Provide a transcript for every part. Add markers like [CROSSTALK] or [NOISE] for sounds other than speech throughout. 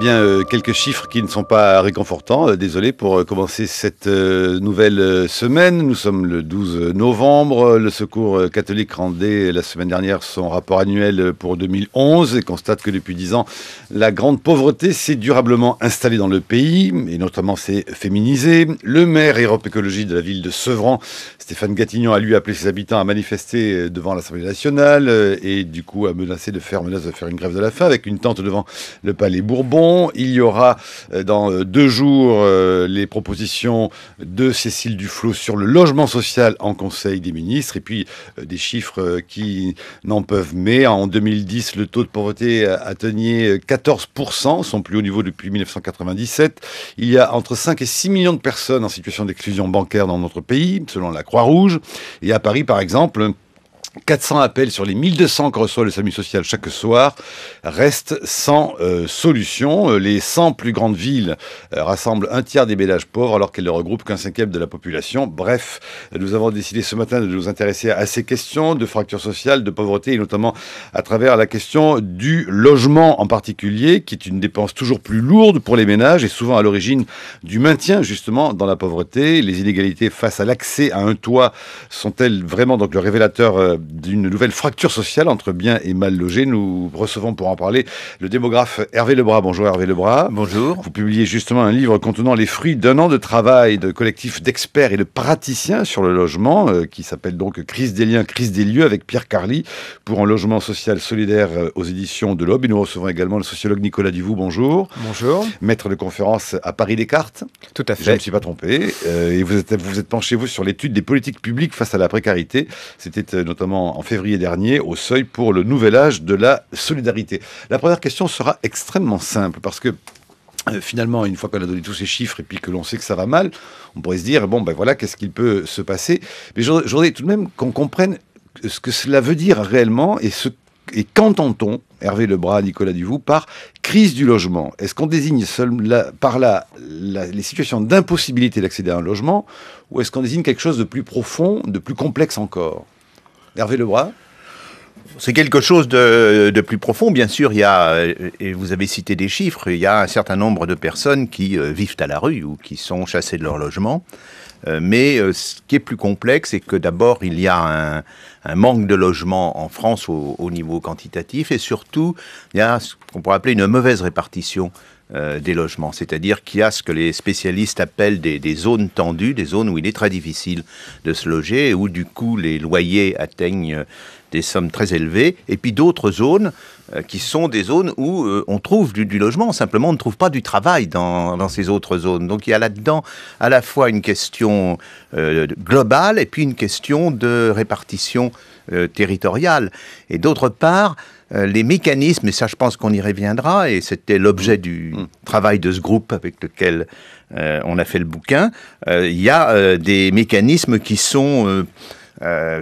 bien, euh, quelques chiffres qui ne sont pas réconfortants. Euh, désolé pour euh, commencer cette nouvelle semaine. Nous sommes le 12 novembre. Le Secours catholique rendait la semaine dernière son rapport annuel pour 2011 et constate que depuis dix ans, la grande pauvreté s'est durablement installée dans le pays et notamment s'est féminisée. Le maire Europe Écologie de la ville de Sevran, Stéphane Gatignon, a lui appelé ses habitants à manifester devant l'Assemblée nationale et du coup a menacé de faire, menace de faire une grève de la faim avec une tente devant le Palais Bourbon. Il y aura euh, dans euh, deux jours euh, les propositions de Cécile Duflot sur le logement social en Conseil des ministres et puis des chiffres qui n'en peuvent mais. En 2010, le taux de pauvreté atteignait 14%, son plus haut niveau depuis 1997. Il y a entre 5 et 6 millions de personnes en situation d'exclusion bancaire dans notre pays, selon la Croix-Rouge. Et à Paris, par exemple, 400 appels sur les 1200 que reçoit le SAMU social chaque soir restent sans euh, solution. Euh, les 100 plus grandes villes euh, rassemblent un tiers des ménages pauvres alors qu'elles ne regroupent qu'un cinquième de la population. Bref, nous avons décidé ce matin de nous intéresser à ces questions de fracture sociale, de pauvreté et notamment à travers la question du logement en particulier qui est une dépense toujours plus lourde pour les ménages et souvent à l'origine du maintien justement dans la pauvreté. Les inégalités face à l'accès à un toit sont-elles vraiment donc le révélateur d'une nouvelle fracture sociale entre bien et mal logés. Nous recevons pour en parler le démographe Hervé Lebras. Bonjour Hervé Lebras. Bonjour. Vous publiez justement un livre contenant les fruits d'un an de travail de collectif d'experts et de praticiens sur le logement, euh, qui s'appelle donc Crise des liens, crise des lieux avec Pierre Carly pour un logement social solidaire euh, aux éditions de l'Aube. Et nous recevons également le sociologue Nicolas Duvoux. Bonjour. Bonjour. Maître de conférence à Paris Descartes. Tout à fait. Je ne me suis pas trompé. Euh, et vous êtes, vous êtes penché, vous, sur l'étude des politiques publiques face à la précarité. C'était notamment en février dernier au seuil pour le nouvel âge de la solidarité. La première question sera extrêmement simple parce que euh, finalement, une fois qu'on a donné tous ces chiffres et puis que l'on sait que ça va mal, on pourrait se dire, bon, ben voilà, qu'est-ce qu'il peut se passer Mais je voudrais tout de même qu'on comprenne ce que cela veut dire réellement et ce et qu'entend-on, Hervé Lebras, Nicolas Duvoux, par crise du logement Est-ce qu'on désigne par là les situations d'impossibilité d'accéder à un logement ou est-ce qu'on désigne quelque chose de plus profond, de plus complexe encore Hervé Lebrun c'est quelque chose de, plus profond, bien sûr. Il y a, euh, et vous avez cité des chiffres, il y a un certain nombre de personnes qui euh, vivent à la rue ou qui sont chassées de leur logement. Euh, mais ce qui est plus complexe, c'est que d'abord, il y a un, manque de logement en France au, au, niveau quantitatif, et surtout, il y a ce qu'on pourrait appeler une mauvaise répartition euh, des logements. C'est-à-dire qu'il y a ce que les spécialistes appellent des, zones tendues, des zones où il est très difficile de se loger, où du coup les loyers atteignent euh, des sommes très élevées, et puis d'autres zones euh, qui sont des zones où on trouve du, logement, simplement on ne trouve pas du travail dans, dans, ces autres zones. Donc il y a là-dedans à la fois une question globale et puis une question de répartition territoriale. Et d'autre part, euh, les mécanismes, et ça je pense qu'on y reviendra, et c'était l'objet du mm. travail de ce groupe avec lequel euh, on a fait le bouquin, euh, il y a des mécanismes qui sont...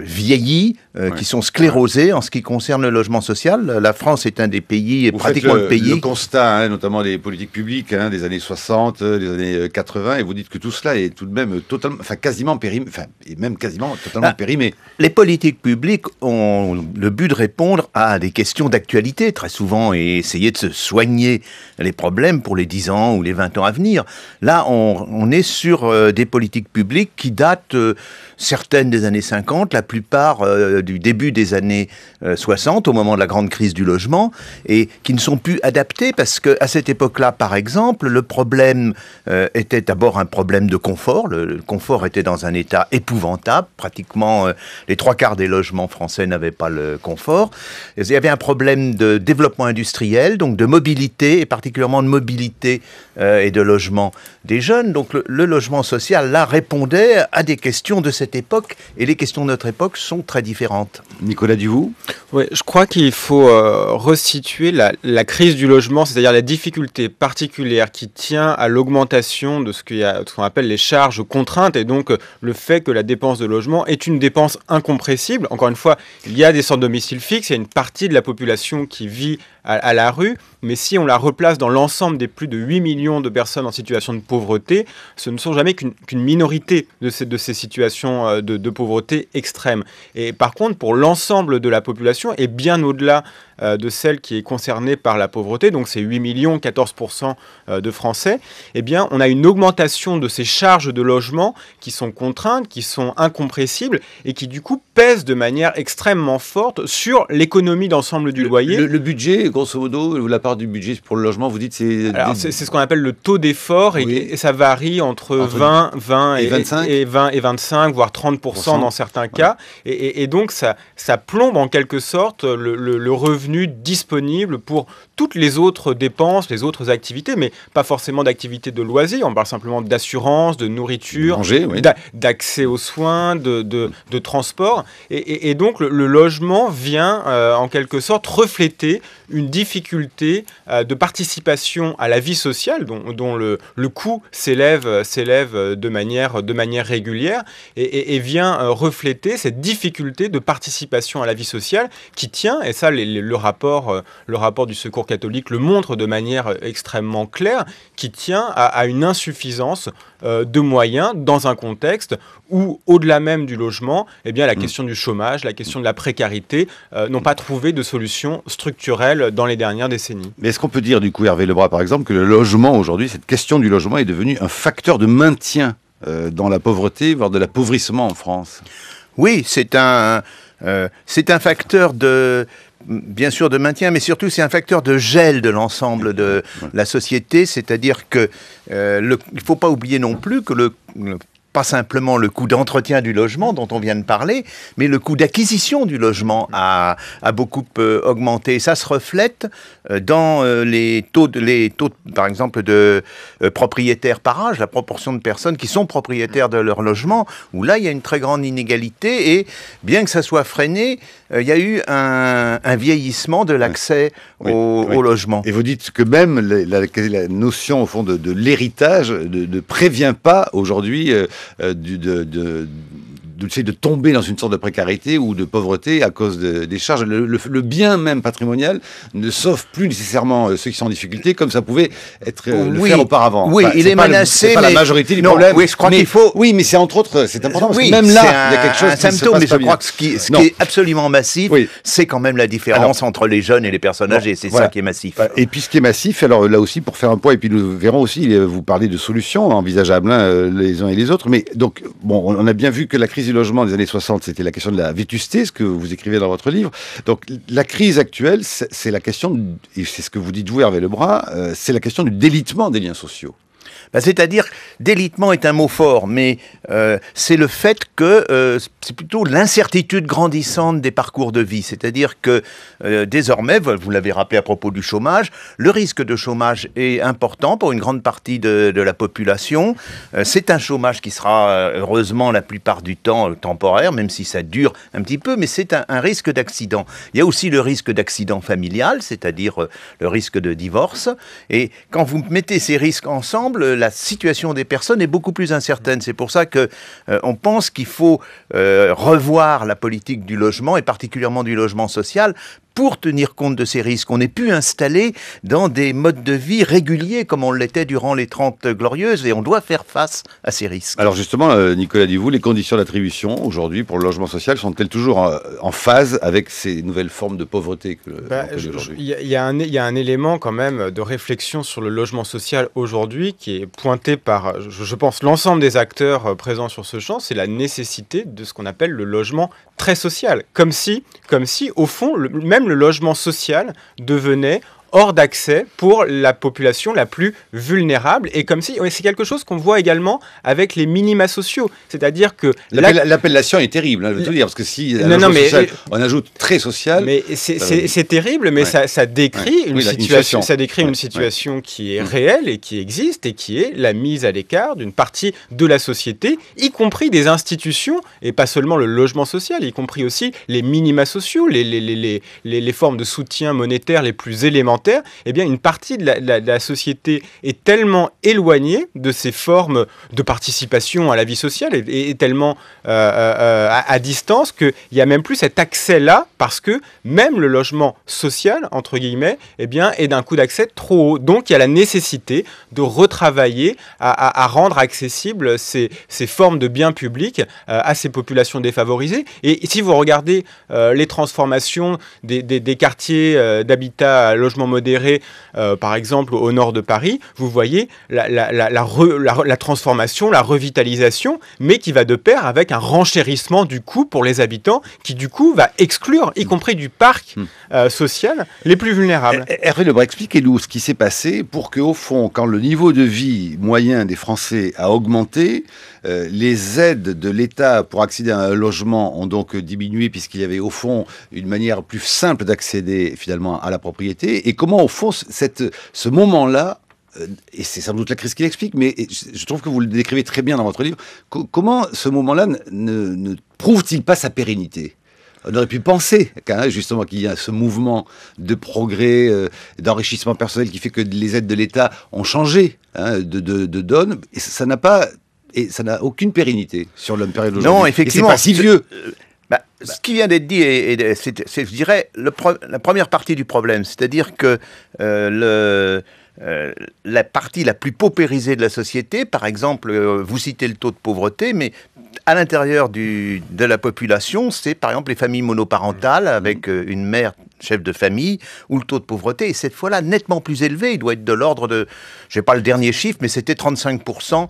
vieillis euh, qui sont sclérosés en ce qui concerne le logement social. La France est un des pays, et pratiquement le, pays. Le constat, hein, notamment des politiques publiques hein, des années 60, euh, des années 80, euh, et vous dites que tout cela est tout de même totalement, enfin quasiment périmé, enfin, et même quasiment totalement ah. périmé. Les politiques publiques ont le but de répondre à des questions d'actualité très souvent et essayer de se soigner les problèmes pour les 10 ans ou les 20 ans à venir. Là, on, est sur des politiques publiques qui datent certaines des années 50, la plupart du début des années 60, euh, au moment de la grande crise du logement, et qui ne sont plus adaptés parce que à cette époque-là, par exemple, le problème euh, était d'abord un problème de confort. Le, confort était dans un état épouvantable. Pratiquement euh, les trois quarts des logements français n'avaient pas le confort. Il y avait un problème de développement industriel, donc de mobilité, et particulièrement de mobilité et de logement des jeunes. Donc le, le logement social, là, répondait à des questions de cette époque, et les questions de notre époque sont très différentes. Nicolas Duvoux Oui, je crois qu'il faut euh, resituer la, crise du logement, c'est-à-dire la difficulté particulière qui tient à l'augmentation de ce qu'on appelle les charges contraintes et donc euh, le fait que la dépense de logement est une dépense incompressible. Encore une fois, il y a des sans domicile fixe, il y a une partie de la population qui vit à, la rue, mais si on la replace dans l'ensemble des plus de 8 millions de personnes en situation de pauvreté, ce ne sont jamais qu'une minorité de ces, de ces situations euh, de, de pauvreté extrême. Et par contre, pour l'ensemble de la population, et bien au-delà euh, de celle qui est concernée par la pauvreté, donc c'est 8 millions, 14% euh, de Français, eh bien, on a une augmentation de ces charges de logement qui sont contraintes, qui sont incompressibles et qui, du coup, pèsent de manière extrêmement forte sur l'économie d'ensemble du loyer. Le, budget, grosso modo, la part du budget pour le logement, vous dites, c'est... c'est, ce qu'on appelle le taux d'effort et, ça varie entre, 20, 20 et, 25. et, 20 et 25, voire 30% dans certains cas. Et, donc, ça, ça plombe en quelque sorte le revenu disponible pour toutes les autres dépenses, les autres activités, mais pas forcément d'activités de loisirs. On parle simplement d'assurance, de nourriture, d'accès aux soins, de, transport. Et, donc le, logement vient euh, en quelque sorte refléter une difficulté euh, de participation à la vie sociale dont, le, coût s'élève de manière, de manière régulière et, vient euh, refléter cette difficulté de participation à la vie sociale qui tient, et ça le, rapport, le rapport du Secours catholique le montre de manière euh, extrêmement claire, qui tient à, une insuffisance euh, de moyens dans un contexte où, au-delà même du logement, eh bien, la mm. question du chômage, la question de la précarité euh, n'ont pas trouvé de solution structurelle dans les dernières décennies. Mais est-ce qu'on peut dire, du coup, Hervé Lebras, par exemple, que le logement aujourd'hui, cette question du logement est devenue un facteur de maintien dans la pauvreté, voire de l'appauvrissement en France Oui, c'est un, c'est un facteur de, bien sûr de maintien, mais surtout c'est un facteur de gel de l'ensemble de la société, c'est-à-dire que ne euh, faut pas oublier non plus que le pas simplement le coût d'entretien du logement dont on vient de parler, mais le coût d'acquisition du logement mm. a, beaucoup euh, augmenté. Ça se reflète euh, dans euh, les taux, les taux par exemple, de propriétaires par âge, la proportion de personnes qui sont propriétaires de leur logement, où là, il y a une très grande inégalité. Et bien que ça soit freiné, il y a eu un, vieillissement de l'accès au, logement. Et vous dites que même la, notion, au fond, de, de l'héritage ne, prévient pas aujourd'hui euh, du, de, de, de, de, tomber dans une sorte de précarité ou de pauvreté à cause des charges. Le, bien même patrimonial ne sauve plus nécessairement euh, ceux qui sont en difficulté, comme ça pouvait être euh, le faire auparavant. Oui, il est, menacé. C'est pas la majorité du non, problème. Oui, faut. Oui, mais c'est entre autres, c'est important parce oui, que même là, il y a quelque chose. Un symptôme, mais je crois que ce qui, est absolument massif, c'est quand même la différence entre les jeunes et les personnes âgées. C'est ça qui est massif. Bah, et puis ce qui est massif, alors là aussi pour faire un point, et puis nous verrons aussi, euh, vous parlez de solutions envisageables hein, les uns et les autres, mais donc bon, on a bien vu que la crise du logement des années 60, c'était la question de la vétusté, ce que vous écrivez dans votre livre. Donc la crise actuelle, c'est la question, et c'est ce que vous dites vous, Hervé Lebrun, euh, c'est la question du délitement des liens sociaux. Bah, c'est-à-dire, délitement est un mot fort, mais euh, c'est le fait que euh, c'est plutôt l'incertitude grandissante des parcours de vie. C'est-à-dire que euh, désormais, vous l'avez rappelé à propos du chômage, le risque de chômage est important pour une grande partie de, la population. c'est un chômage qui sera heureusement la plupart du temps temporaire, même si ça dure un petit peu, mais c'est un, risque d'accident. Il y a aussi le risque d'accident familial, c'est-à-dire le risque de divorce. Et quand vous mettez ces risques ensemble, la situation des personnes est beaucoup plus incertaine. C'est pour ça que euh, on pense qu'il faut euh, revoir la politique du logement et particulièrement du logement social pour tenir compte de ces risques. On est pu installer dans des modes de vie réguliers comme on l'était durant les 30 glorieuses et on doit faire face à ces risques. Alors justement, euh, Nicolas dites-vous, les conditions d'attribution aujourd'hui pour le logement social sont-elles toujours euh, en phase avec ces nouvelles formes de pauvreté que bah, Il y, a un élément quand même de réflexion sur le logement social aujourd'hui qui est pointé par, je, je pense, l'ensemble des acteurs euh, présents sur ce champ, c'est la nécessité de ce qu'on appelle le logement très social, comme si, comme si au fond, même le logement social devenait hors d'accès pour la population la plus vulnérable. Et comme si, c'est quelque chose qu'on voit également avec les minima sociaux. C'est-à-dire que. L'appellation est terrible, hein, je veux tout dire, parce que si mais... on euh, ajoute très social. Mais c'est terrible, mais ça, décrit une situation, ça décrit une situation qui est mm. réelle et qui existe et qui est la mise à l'écart d'une partie de la société, y compris des institutions, et pas seulement le logement social, y compris aussi les minima sociaux, les, les, les, les formes de soutien monétaire les plus élémentaires eh bien, une partie de la, société est tellement éloignée de ces formes de participation à la vie sociale et, tellement euh, euh, euh, à, à, distance qu'il n'y a même plus cet accès-là parce que même le logement social, entre guillemets, eh bien, est d'un coût d'accès trop haut. Donc il y a la nécessité de retravailler à, rendre accessibles ces, formes de biens publics euh, à ces populations défavorisées. Et si vous regardez euh, les transformations des, quartiers euh, d'habitat à logement modéré, par exemple au nord de Paris, vous voyez la, transformation, la revitalisation, mais qui va de pair avec un renchérissement du coût pour les habitants, qui du coup va exclure y compris du parc hmm. euh, social, les plus vulnérables. Eh, eh, Hervé Lebrun, expliquez-nous ce qui s'est passé pour que, au fond, quand le niveau de vie moyen des Français a augmenté, euh, les aides de l'État pour accéder à un logement ont donc diminué puisqu'il y avait au fond une manière plus simple d'accéder finalement à la propriété. Et comment au fond ce moment-là euh, et c'est sans doute la crise qui l'explique, mais je trouve que vous le décrivez très bien dans votre livre. Comment ce moment-là ne prouve-t-il pas sa pérennité on aurait pu penser justement qu'il y a ce mouvement de progrès, euh, d'enrichissement personnel qui fait que les aides de l'État ont changé hein, de, donne. Et ça n'a pas, et ça n'a aucune pérennité sur l'homme période Non, effectivement. c'est pas si vieux. Euh, bah, ce qui vient d'être dit, c'est, je dirais, le la première partie du problème, c'est-à-dire que euh, le, euh, la partie la plus paupérisée de la société. Par exemple, euh, vous citez le taux de pauvreté, mais à l'intérieur de la population, c'est par exemple les familles monoparentales avec euh, une mère chef de famille, où le taux de pauvreté est cette fois-là nettement plus élevé. Il doit être de l'ordre de, je n'ai pas le dernier chiffre, mais c'était 35%,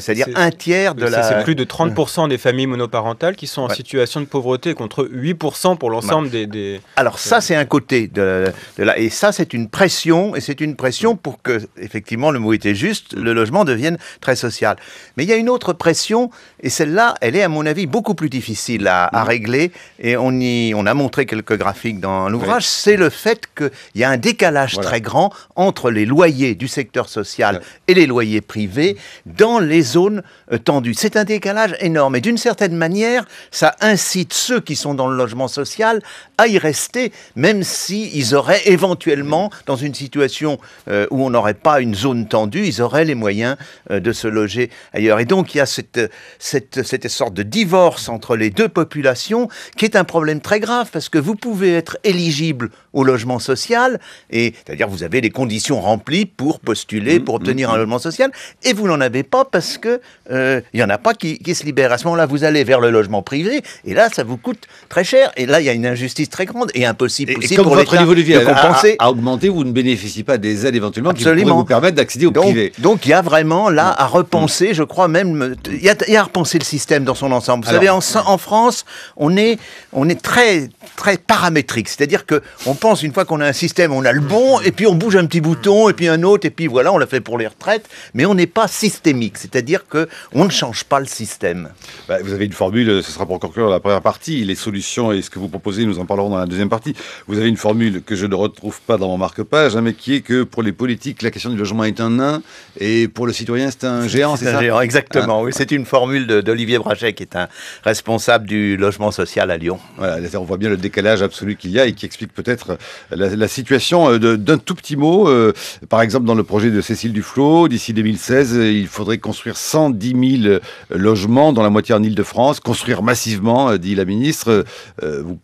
c'est-à-dire un tiers de la... C'est plus de 30% hum. des familles monoparentales qui sont en situation de pauvreté, contre 8% pour l'ensemble des, Alors ça, c'est un côté de, de la... Et ça, c'est une pression, et c'est une pression hum. pour pour que, effectivement, le mot était juste, le logement devienne très social. Mais il y a une autre pression, et celle-là, elle est, à mon avis, beaucoup plus difficile à, régler, et on, y, on a montré quelques graphiques dans l'ouvrage, c'est le fait qu'il y a un décalage très grand entre les loyers du secteur social et les loyers privés dans les zones euh, tendues. C'est un décalage énorme, et d'une certaine manière, ça incite ceux qui sont dans le logement social à y rester, même s'ils ils auraient éventuellement, dans une situation euh, où où on n'aurait pas une zone tendue, ils auraient les moyens euh, de se loger ailleurs. Et donc il y a cette, cette sorte de divorce entre les deux populations qui est un problème très grave parce que vous pouvez être éligible au logement social, et c'est-à-dire vous avez les conditions remplies pour postuler, mm, pour mm, obtenir mm. un logement social, et vous n'en avez pas parce que il euh, y en a pas qui, qui se libèrent. À ce moment-là, vous allez vers le logement privé, et là, ça vous coûte très cher, et là, il y a une injustice très grande et impossible. Et, pour votre niveau de vie à compenser. augmenter, vous ne bénéficiez pas des aides éventuellement qui pourraient vous permettre d'accéder au donc, privé. Donc il y a vraiment là à repenser, je crois même, il y, a à repenser le système dans son ensemble. Vous savez, en, en, France, on est, on est très, très paramétrique, c'est-à-dire que on pense une fois qu'on a un système, on a le bon, mm-hmm. et puis on bouge un petit bouton, et puis un autre, et puis voilà, on l'a fait pour les retraites, mais on n'est pas systémique, c'est-à-dire que on ne change pas le système. Bah, vous avez une formule, ce sera pour conclure la première partie, les solutions et ce que vous proposez, nous en parlerons dans la deuxième partie. Vous avez une formule que je ne retrouve pas dans mon marque-page, hein, mais qui est que pour les politiques, la question du logement est un nain, et pour le citoyen, c'est un géant, c'est ça géant, exactement, hein oui, c'est une formule d'Olivier Brachet, qui est un responsable du logement social à Lyon. Voilà, on voit bien le décalage absolu qu'il y a et qui explique peut-être la, situation euh, d'un tout petit mot. Euh, par exemple, dans le projet de Cécile Duflo, d'ici 2016, euh, il faudrait construire 110 000 logements dans la moitié en Ile-de-France, construire massivement, dit la ministre. Vous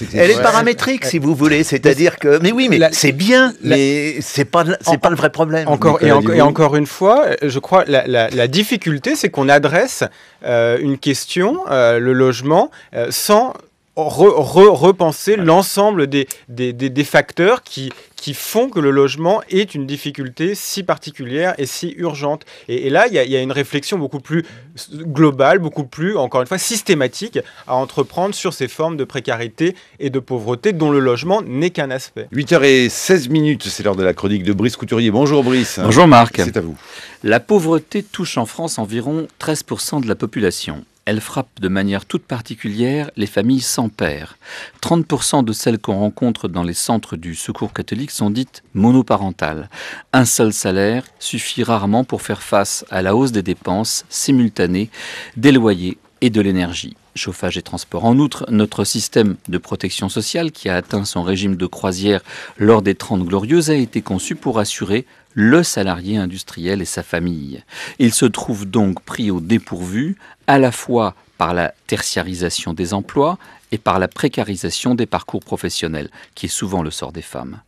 est Elle est paramétrique, si vous voulez. C'est-à-dire que, mais oui, mais c'est bien, mais c'est pas, c'est pas le vrai problème. Encore et, encore une fois, je crois la, la, difficulté, c'est qu'on adresse une question, le logement, sans repenser l'ensemble des, des, des, facteurs qui, qui font que le logement est une difficulté si particulière et si urgente. Et, là, il y, a une réflexion beaucoup plus globale, beaucoup plus, encore une fois, systématique à entreprendre sur ces formes de précarité et de pauvreté dont le logement n'est qu'un aspect. 8h16 minutes, c'est l'heure de la chronique de Brice Couturier. Bonjour Brice. Bonjour Marc. C'est à vous. La pauvreté touche en France environ 13% de la population elle frappe de manière toute particulière les familles sans père. 30% de celles qu'on rencontre dans les centres du secours catholique sont dites monoparentales. Un seul salaire suffit rarement pour faire face à la hausse des dépenses simultanées des loyers et de l'énergie chauffage et transport. En outre, notre système de protection sociale, qui a atteint son régime de croisière lors des Trente Glorieuses, a été conçu pour assurer le salarié industriel et sa famille. Il se trouve donc pris au dépourvu à la fois par la tertiarisation des emplois et par la précarisation des parcours professionnels, qui est souvent le sort des femmes.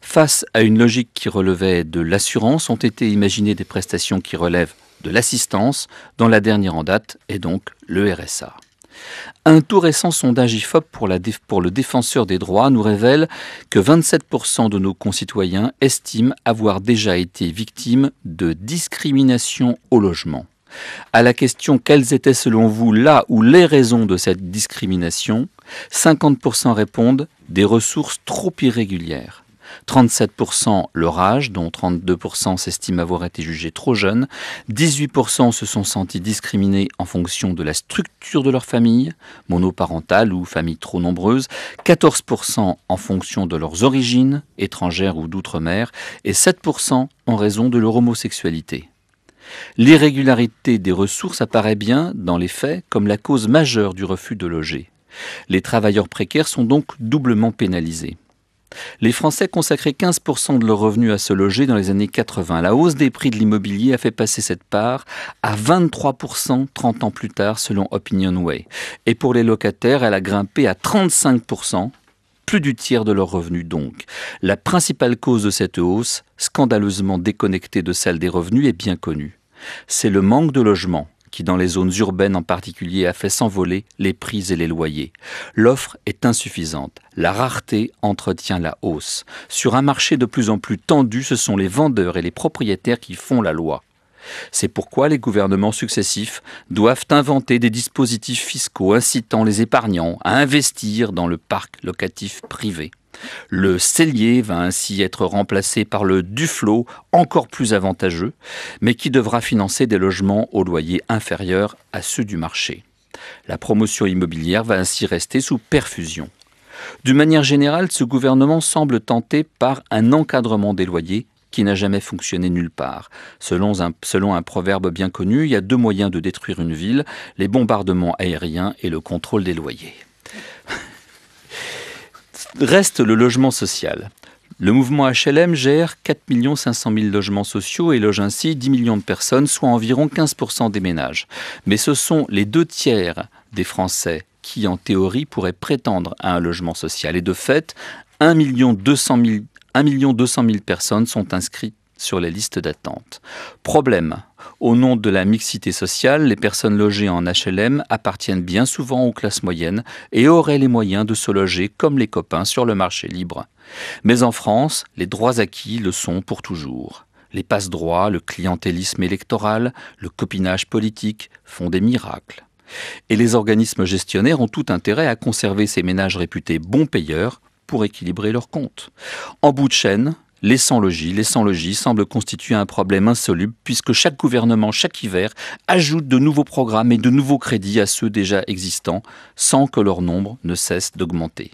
Face à une logique qui relevait de l'assurance, ont été imaginées des prestations qui relèvent de l'assistance, dont la dernière en date est donc le RSA. Un tout récent sondage IFOP pour, le défenseur des droits nous révèle que 27% de nos concitoyens estiment avoir déjà été victimes de discrimination au logement. À la question quelles étaient selon vous là ou les raisons de cette discrimination, 50% répondent des ressources trop irrégulières. 37% leur âge, dont 32% s'estiment avoir été jugés trop jeunes, 18% se sont sentis discriminés en fonction de la structure de leur famille, monoparentale ou famille trop nombreuse, 14% en fonction de leurs origines, étrangères ou d'outre-mer, et 7% en raison de leur homosexualité. L'irrégularité des ressources apparaît bien, dans les faits, comme la cause majeure du refus de loger. Les travailleurs précaires sont donc doublement pénalisés. Les Français consacraient 15% de leurs revenus à se loger dans les années 80. La hausse des prix de l'immobilier a fait passer cette part à 23% 30 ans plus tard selon Opinionway. Et pour les locataires, elle a grimpé à 35%, plus du tiers de leurs revenus donc. La principale cause de cette hausse, scandaleusement déconnectée de celle des revenus, est bien connue. C'est le manque de logements qui, dans les zones urbaines en particulier, a fait s'envoler les prix et les loyers. L'offre est insuffisante. La rareté entretient la hausse. Sur un marché de plus en plus tendu, ce sont les vendeurs et les propriétaires qui font la loi. C'est pourquoi les gouvernements successifs doivent inventer des dispositifs fiscaux incitant les épargnants à investir dans le parc locatif privé. Le cellier va ainsi être remplacé par le Duflot, encore plus avantageux, mais qui devra financer des logements au loyer inférieur à ceux du marché. La promotion immobilière va ainsi rester sous perfusion. D'une manière générale, ce gouvernement semble tenté par un encadrement des loyers qui n'a jamais fonctionné nulle part. Selon un, selon un, proverbe bien connu, il y a deux moyens de détruire une ville, les bombardements aériens et le contrôle des loyers. Reste le logement social. Le mouvement HLM gère 4 500 000 logements sociaux et loge ainsi 10 millions de personnes, soit environ 15% des ménages. Mais ce sont les deux tiers des Français qui, en théorie, pourraient prétendre à un logement social. Et de fait, 1 200 000, personnes sont inscrites sur les listes d'attente. Problème, au nom de la mixité sociale, les personnes logées en HLM appartiennent bien souvent aux classes moyennes et auraient les moyens de se loger comme les copains sur le marché libre. Mais en France, les droits acquis le sont pour toujours. Les passe-droits, le clientélisme électoral, le copinage politique font des miracles. Et les organismes gestionnaires ont tout intérêt à conserver ces ménages réputés bons payeurs pour équilibrer leurs comptes. En bout de chaîne, les sans-logis, les logis semblent constituer un problème insoluble puisque chaque gouvernement, chaque hiver, ajoute de nouveaux programmes et de nouveaux crédits à ceux déjà existants sans que leur nombre ne cesse d'augmenter.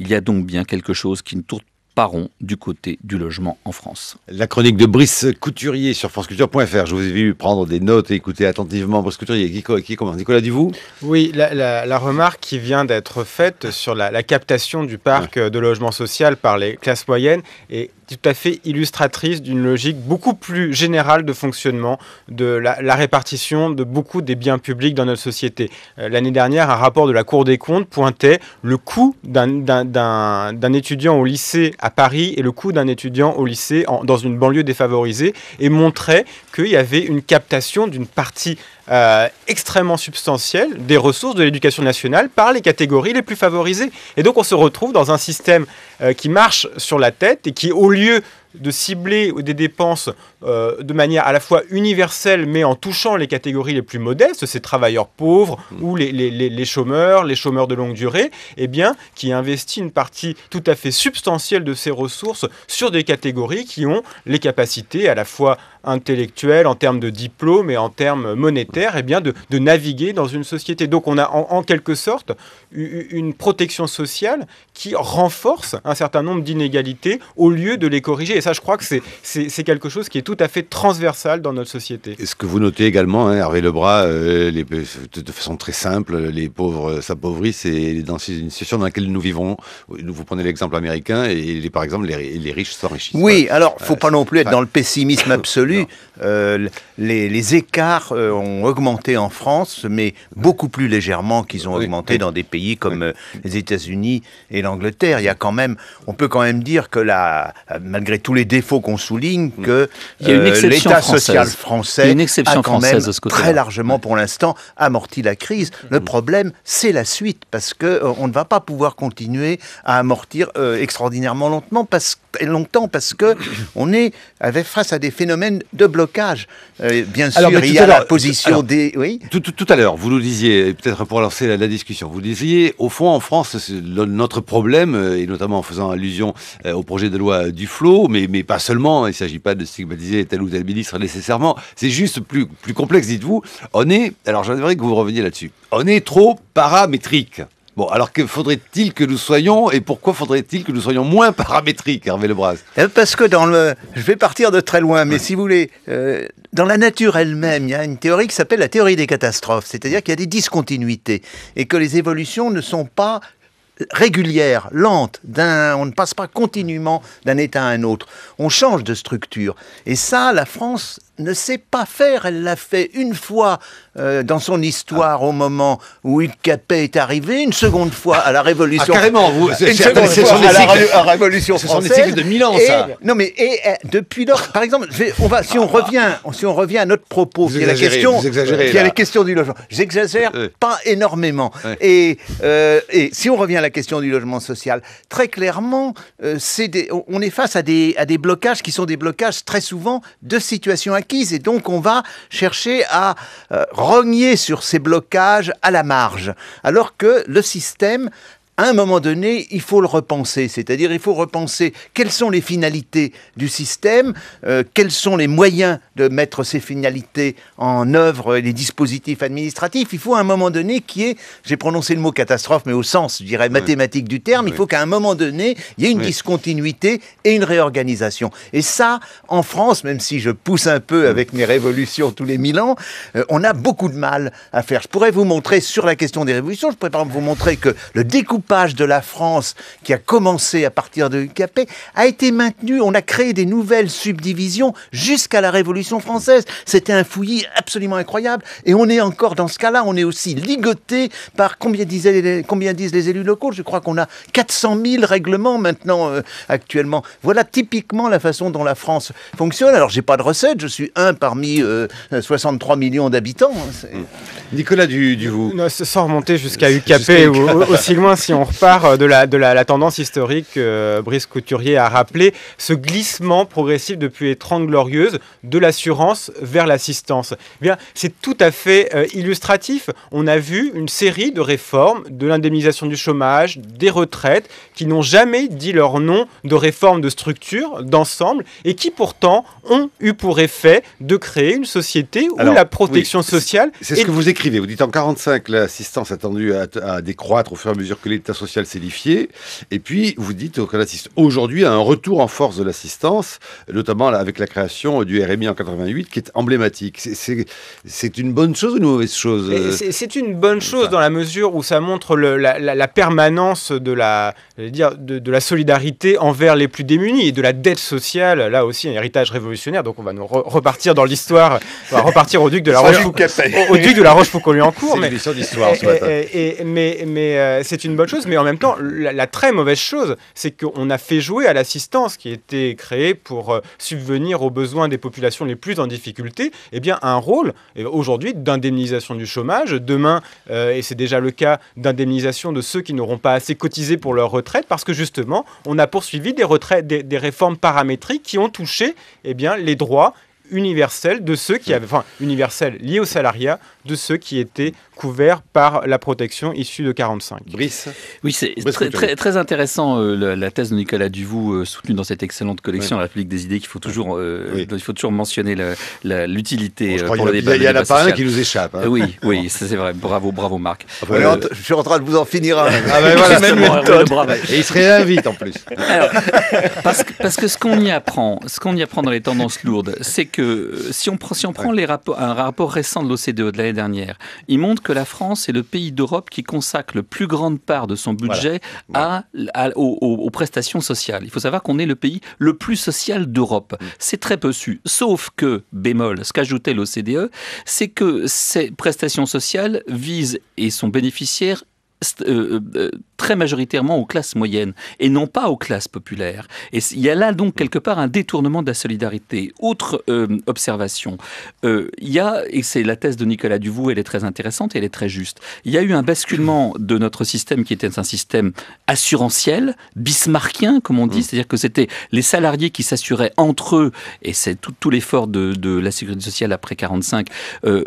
Il y a donc bien quelque chose qui ne tourne pas rond du côté du logement en France. La chronique de Brice Couturier sur franceculture.fr. Je vous ai vu prendre des notes et écouter attentivement Brice Couturier. Qui, commence Nicolas vous Oui, la, remarque qui vient d'être faite sur la, captation du parc de logement social par les classes moyennes est tout à fait illustratrice d'une logique beaucoup plus générale de fonctionnement de la, répartition de beaucoup des biens publics dans notre société. Euh, l'année dernière, un rapport de la Cour des comptes pointait le coût d'un étudiant au lycée à Paris et le coût d'un étudiant au lycée dans une banlieue défavorisée et montrait qu'il y avait une captation d'une partie euh, extrêmement substantielle des ressources de l'éducation nationale par les catégories les plus favorisées. Et donc on se retrouve dans un système euh, qui marche sur la tête et qui, au lieu de cibler des dépenses euh, de manière à la fois universelle, mais en touchant les catégories les plus modestes, ces travailleurs pauvres mm. ou les, chômeurs, les chômeurs de longue durée, eh bien, qui investit une partie tout à fait substantielle de ces ressources sur des catégories qui ont les capacités à la fois intellectuelles, en termes de diplôme et en termes monétaires, eh bien, de, naviguer dans une société. Donc, on a en, en quelque sorte une protection sociale qui renforcent un certain nombre d'inégalités au lieu de les corriger. Et ça, je crois que c'est quelque chose qui est tout à fait transversal dans notre société. Et ce que vous notez également, hein, Hervé euh, de façon très simple, les pauvres s'appauvrissent et dans une situation dans laquelle nous vivons, vous prenez l'exemple américain et par exemple les, les riches s'enrichissent. Oui, alors faut euh, pas non plus être dans le pessimisme [LAUGHS] absolu. Euh, les, écarts ont augmenté en France, mais beaucoup plus légèrement qu'ils ont augmenté dans des pays comme les États-Unis et l'Angleterre, il y a quand même, on peut quand même dire que la, malgré tous les défauts qu'on souligne, mm. que euh, l'État social français une exception a quand très largement pour l'instant amorti la crise. Mm. Le problème, c'est la suite parce qu'on euh, ne va pas pouvoir continuer à amortir euh, extraordinairement lentement parce longtemps parce que on est avec, face à des phénomènes de blocage. Euh, bien sûr, il y a la position des. Oui tout, à l'heure, vous nous disiez, peut-être pour lancer la, discussion, vous disiez, au fond, en France, notre problème, euh, et notamment en faisant allusion euh, au projet de loi du flot, mais, mais pas seulement, il ne s'agit pas de stigmatiser tel ou tel ministre nécessairement, c'est juste plus, plus complexe, dites-vous. On est, alors j'aimerais que vous reveniez là-dessus, on est trop paramétrique. Bon, alors que faudrait-il que nous soyons, et pourquoi faudrait-il que nous soyons moins [LAUGHS] paramétriques, Hervé Lebras euh, Parce que dans le... Je vais partir de très loin, mais si vous voulez, euh, dans la nature elle-même, il y a une théorie qui s'appelle la théorie des catastrophes, c'est-à-dire qu'il y a des discontinuités, et que les évolutions ne sont pas régulières, lentes. on ne passe pas continuellement d'un état à un autre. On change de structure. Et ça, la France ne sait pas faire. Elle l'a fait une fois euh, dans son histoire ah. au moment où Capet est arrivé, une seconde fois à la ah, Révolution. Ah, carrément, vous, c'est, son à Révolution de Milan, ça. Non, mais et, euh, depuis lors, par exemple, on va, si on ah. revient, si on revient à notre propos, qui est la question, qui est la question du logement. J'exagère pas énormément. Et, euh, et si on revient à la question du logement social, très clairement, on est face à des à des blocages qui sont des blocages très souvent de situations et donc on va chercher à euh, rogner sur ces blocages à la marge, alors que le système à un moment donné, il faut le repenser, c'est-à-dire il faut repenser quelles sont les finalités du système, euh, quels sont les moyens de mettre ces finalités en œuvre, euh, les dispositifs administratifs. Il faut à un moment donné qui est, j'ai prononcé le mot catastrophe, mais au sens, je dirais, mathématique du terme, il faut qu'à un moment donné, il y ait une discontinuité et une réorganisation. Et ça, en France, même si je pousse un peu avec mes révolutions tous les mille ans, euh, on a beaucoup de mal à faire. Je pourrais vous montrer sur la question des révolutions, je pourrais par exemple vous montrer que le découpage page de la France qui a commencé à partir de Capet a été maintenue. On a créé des nouvelles subdivisions jusqu'à la Révolution française. C'était un fouillis absolument incroyable. Et on est encore dans ce cas-là, on est aussi ligoté par combien, disaient combien disent les élus locaux Je crois qu'on a 400 000 règlements maintenant euh, actuellement. Voilà typiquement la façon dont la France fonctionne. Alors j'ai pas de recette, je suis un parmi 63 euh, millions d'habitants. Hein. Nicolas du, vous. sans remonter jusqu'à [LAUGHS] UKP ou [LAUGHS] aussi loin si on repart euh, de la, de la, tendance historique que euh, Brice Couturier a rappelé, ce glissement progressif depuis les 30 glorieuses de l'assurance vers l'assistance. Eh bien, c'est tout à fait euh, illustratif. On a vu une série de réformes de l'indemnisation du chômage, des retraites, qui n'ont jamais dit leur nom de réforme de structure, d'ensemble, et qui pourtant ont eu pour effet de créer une société où la protection sociale... C'est ce que vous écrivez. Vous dites en 45, l'assistance attendue à, à décroître au fur et à mesure que les social s'élifier Et puis, vous dites qu'on assiste aujourd'hui à un retour en force de l'assistance, notamment avec la création du RMI en 88, qui est emblématique. C'est une bonne chose ou une mauvaise chose euh, C'est une bonne chose dans la mesure où ça montre la, permanence de la, dire, de, la solidarité envers les plus démunis et de la dette sociale. Là aussi, un héritage révolutionnaire. Donc, on va repartir dans l'histoire, on va repartir au duc de la roche Au, duc de la Rochefoucauld en cours. Mais, d'histoire, et mais, mais euh, c'est une bonne chose mais en même temps, la, très mauvaise chose, c'est qu'on a fait jouer à l'assistance qui était créée pour euh, subvenir aux besoins des populations les plus en difficulté, eh bien, un rôle eh, aujourd'hui d'indemnisation du chômage, demain, euh, et c'est déjà le cas, d'indemnisation de ceux qui n'auront pas assez cotisé pour leur retraite, parce que justement, on a poursuivi des, retraites, des, réformes paramétriques qui ont touché eh bien, les droits universels de ceux qui au salariat, de ceux qui étaient couvert par la protection issue de 45. Brice Oui, c'est très, très, très, intéressant euh, la, thèse de Nicolas Duvoux euh, soutenue dans cette excellente collection La République des idées qu'il faut toujours, euh, il faut toujours mentionner l'utilité pour le débat. Il y, a, a la un qui nous échappe. Hein. Oui, oui, c'est vrai. Bravo, bravo Marc. Ah, ben, je suis en train de vous en finir un. ah ben, Et il serait réinvite en plus. parce, que, parce que ce qu'on y apprend, ce qu'on y apprend dans les tendances lourdes, c'est que si on, si on prend les rapports, un rapport récent de l'OCDE de l'année dernière, il montre que la France est le pays d'Europe qui consacre la plus grande part de son budget aux, aux, prestations sociales. Il faut savoir qu'on est le pays le plus social d'Europe. Mm. C'est très peu su. Sauf que, bémol, ce qu'ajoutait l'OCDE, c'est que ces prestations sociales visent et sont bénéficiaires euh, euh, euh, très majoritairement aux classes moyennes et non pas aux classes populaires. Et il y a là donc quelque part un détournement de la solidarité. Autre observation, il y a, et c'est la thèse de Nicolas Duvaux, elle est très intéressante et elle est très juste, il y a eu un basculement de notre système qui était un système assurantiel, bismarckien comme on dit, mm. c'est-à-dire que c'était les salariés qui s'assuraient entre eux, et c'est tout, l'effort de, de, la sécurité sociale après 45,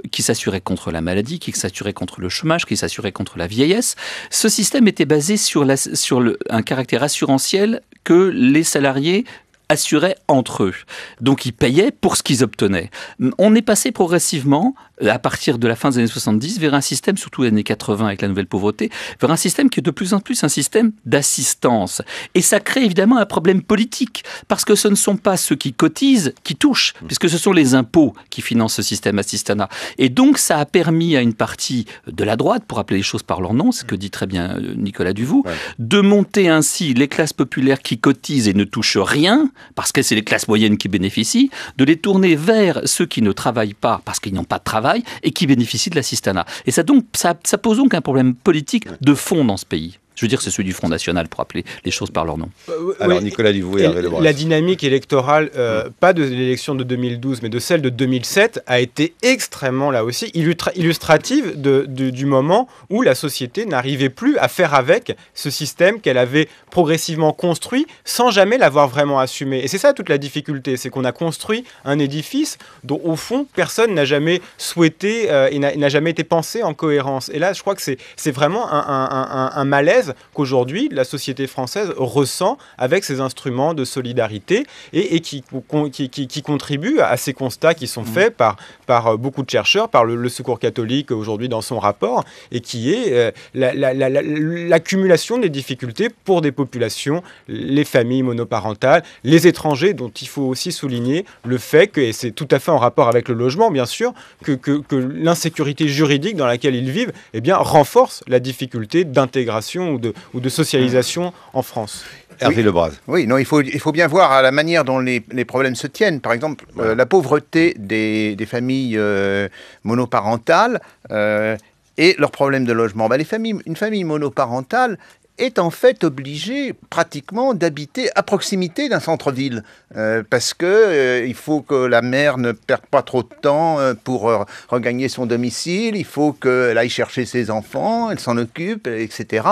qui s'assuraient contre la maladie, qui s'assuraient contre le chômage, qui s'assuraient contre la vieillesse, ce système était basé sur, un caractère assurantiel que les salariés assuraient entre eux. Donc ils payaient pour ce qu'ils obtenaient. On est passé progressivement euh, à partir de la fin des années 70, vers un système, surtout les années 80 avec la nouvelle pauvreté, vers un système qui est de plus en plus un système d'assistance. Et ça crée évidemment un problème politique, parce que ce ne sont pas ceux qui cotisent qui touchent, mm. puisque ce sont les impôts qui financent ce système assistana. Et donc ça a permis à une partie de la droite, pour appeler les choses par leur nom, ce que mm. dit très bien euh, Nicolas Duvaux, de monter ainsi les classes populaires qui cotisent et ne touchent rien, parce que c'est les classes moyennes qui bénéficient, de les tourner vers ceux qui ne travaillent pas, parce qu'ils n'ont pas de travail, et qui bénéficient de l'assistanat. Et ça, donc, ça pose donc un problème politique de fond dans ce pays. Je veux dire, c'est celui du Front National pour appeler les choses par leur nom. Euh, Alors, Nicolas Duvoué, et, La dynamique électorale, euh, mm. pas de l'élection de 2012, mais de celle de 2007, a été extrêmement, là aussi, illustrative de, du moment où la société n'arrivait plus à faire avec ce système qu'elle avait progressivement construit sans jamais l'avoir vraiment assumé. Et c'est ça toute la difficulté, c'est qu'on a construit un édifice dont, au fond, personne n'a jamais souhaité euh, et n'a jamais été pensé en cohérence. Et là, je crois que c'est vraiment un malaise qu'aujourd'hui la société française ressent avec ses instruments de solidarité et, qui, qui, contribue à ces constats qui sont mm. faits par, par euh, beaucoup de chercheurs, par le, Secours catholique euh, aujourd'hui dans son rapport, et qui est euh, l'accumulation des difficultés pour des populations, les familles monoparentales, les étrangers, dont il faut aussi souligner le fait que, et c'est tout à fait en rapport avec le logement bien sûr, que, que, que l'insécurité juridique dans laquelle ils vivent eh bien, renforce la difficulté d'intégration ou de, socialisation en France. Hervé Lebras. Oui, non, il faut, il faut bien voir à la manière dont les, les problèmes se tiennent. Par exemple, euh, la pauvreté des, des familles euh, monoparentales euh, et leurs problèmes de logement. Bah, les familles, une famille monoparentale, est en fait obligée pratiquement d'habiter à proximité d'un centre-ville, euh, parce qu'il euh, faut que la mère ne perde pas trop de temps euh, pour regagner son domicile, il faut qu'elle aille chercher ses enfants, elle s'en occupe, etc.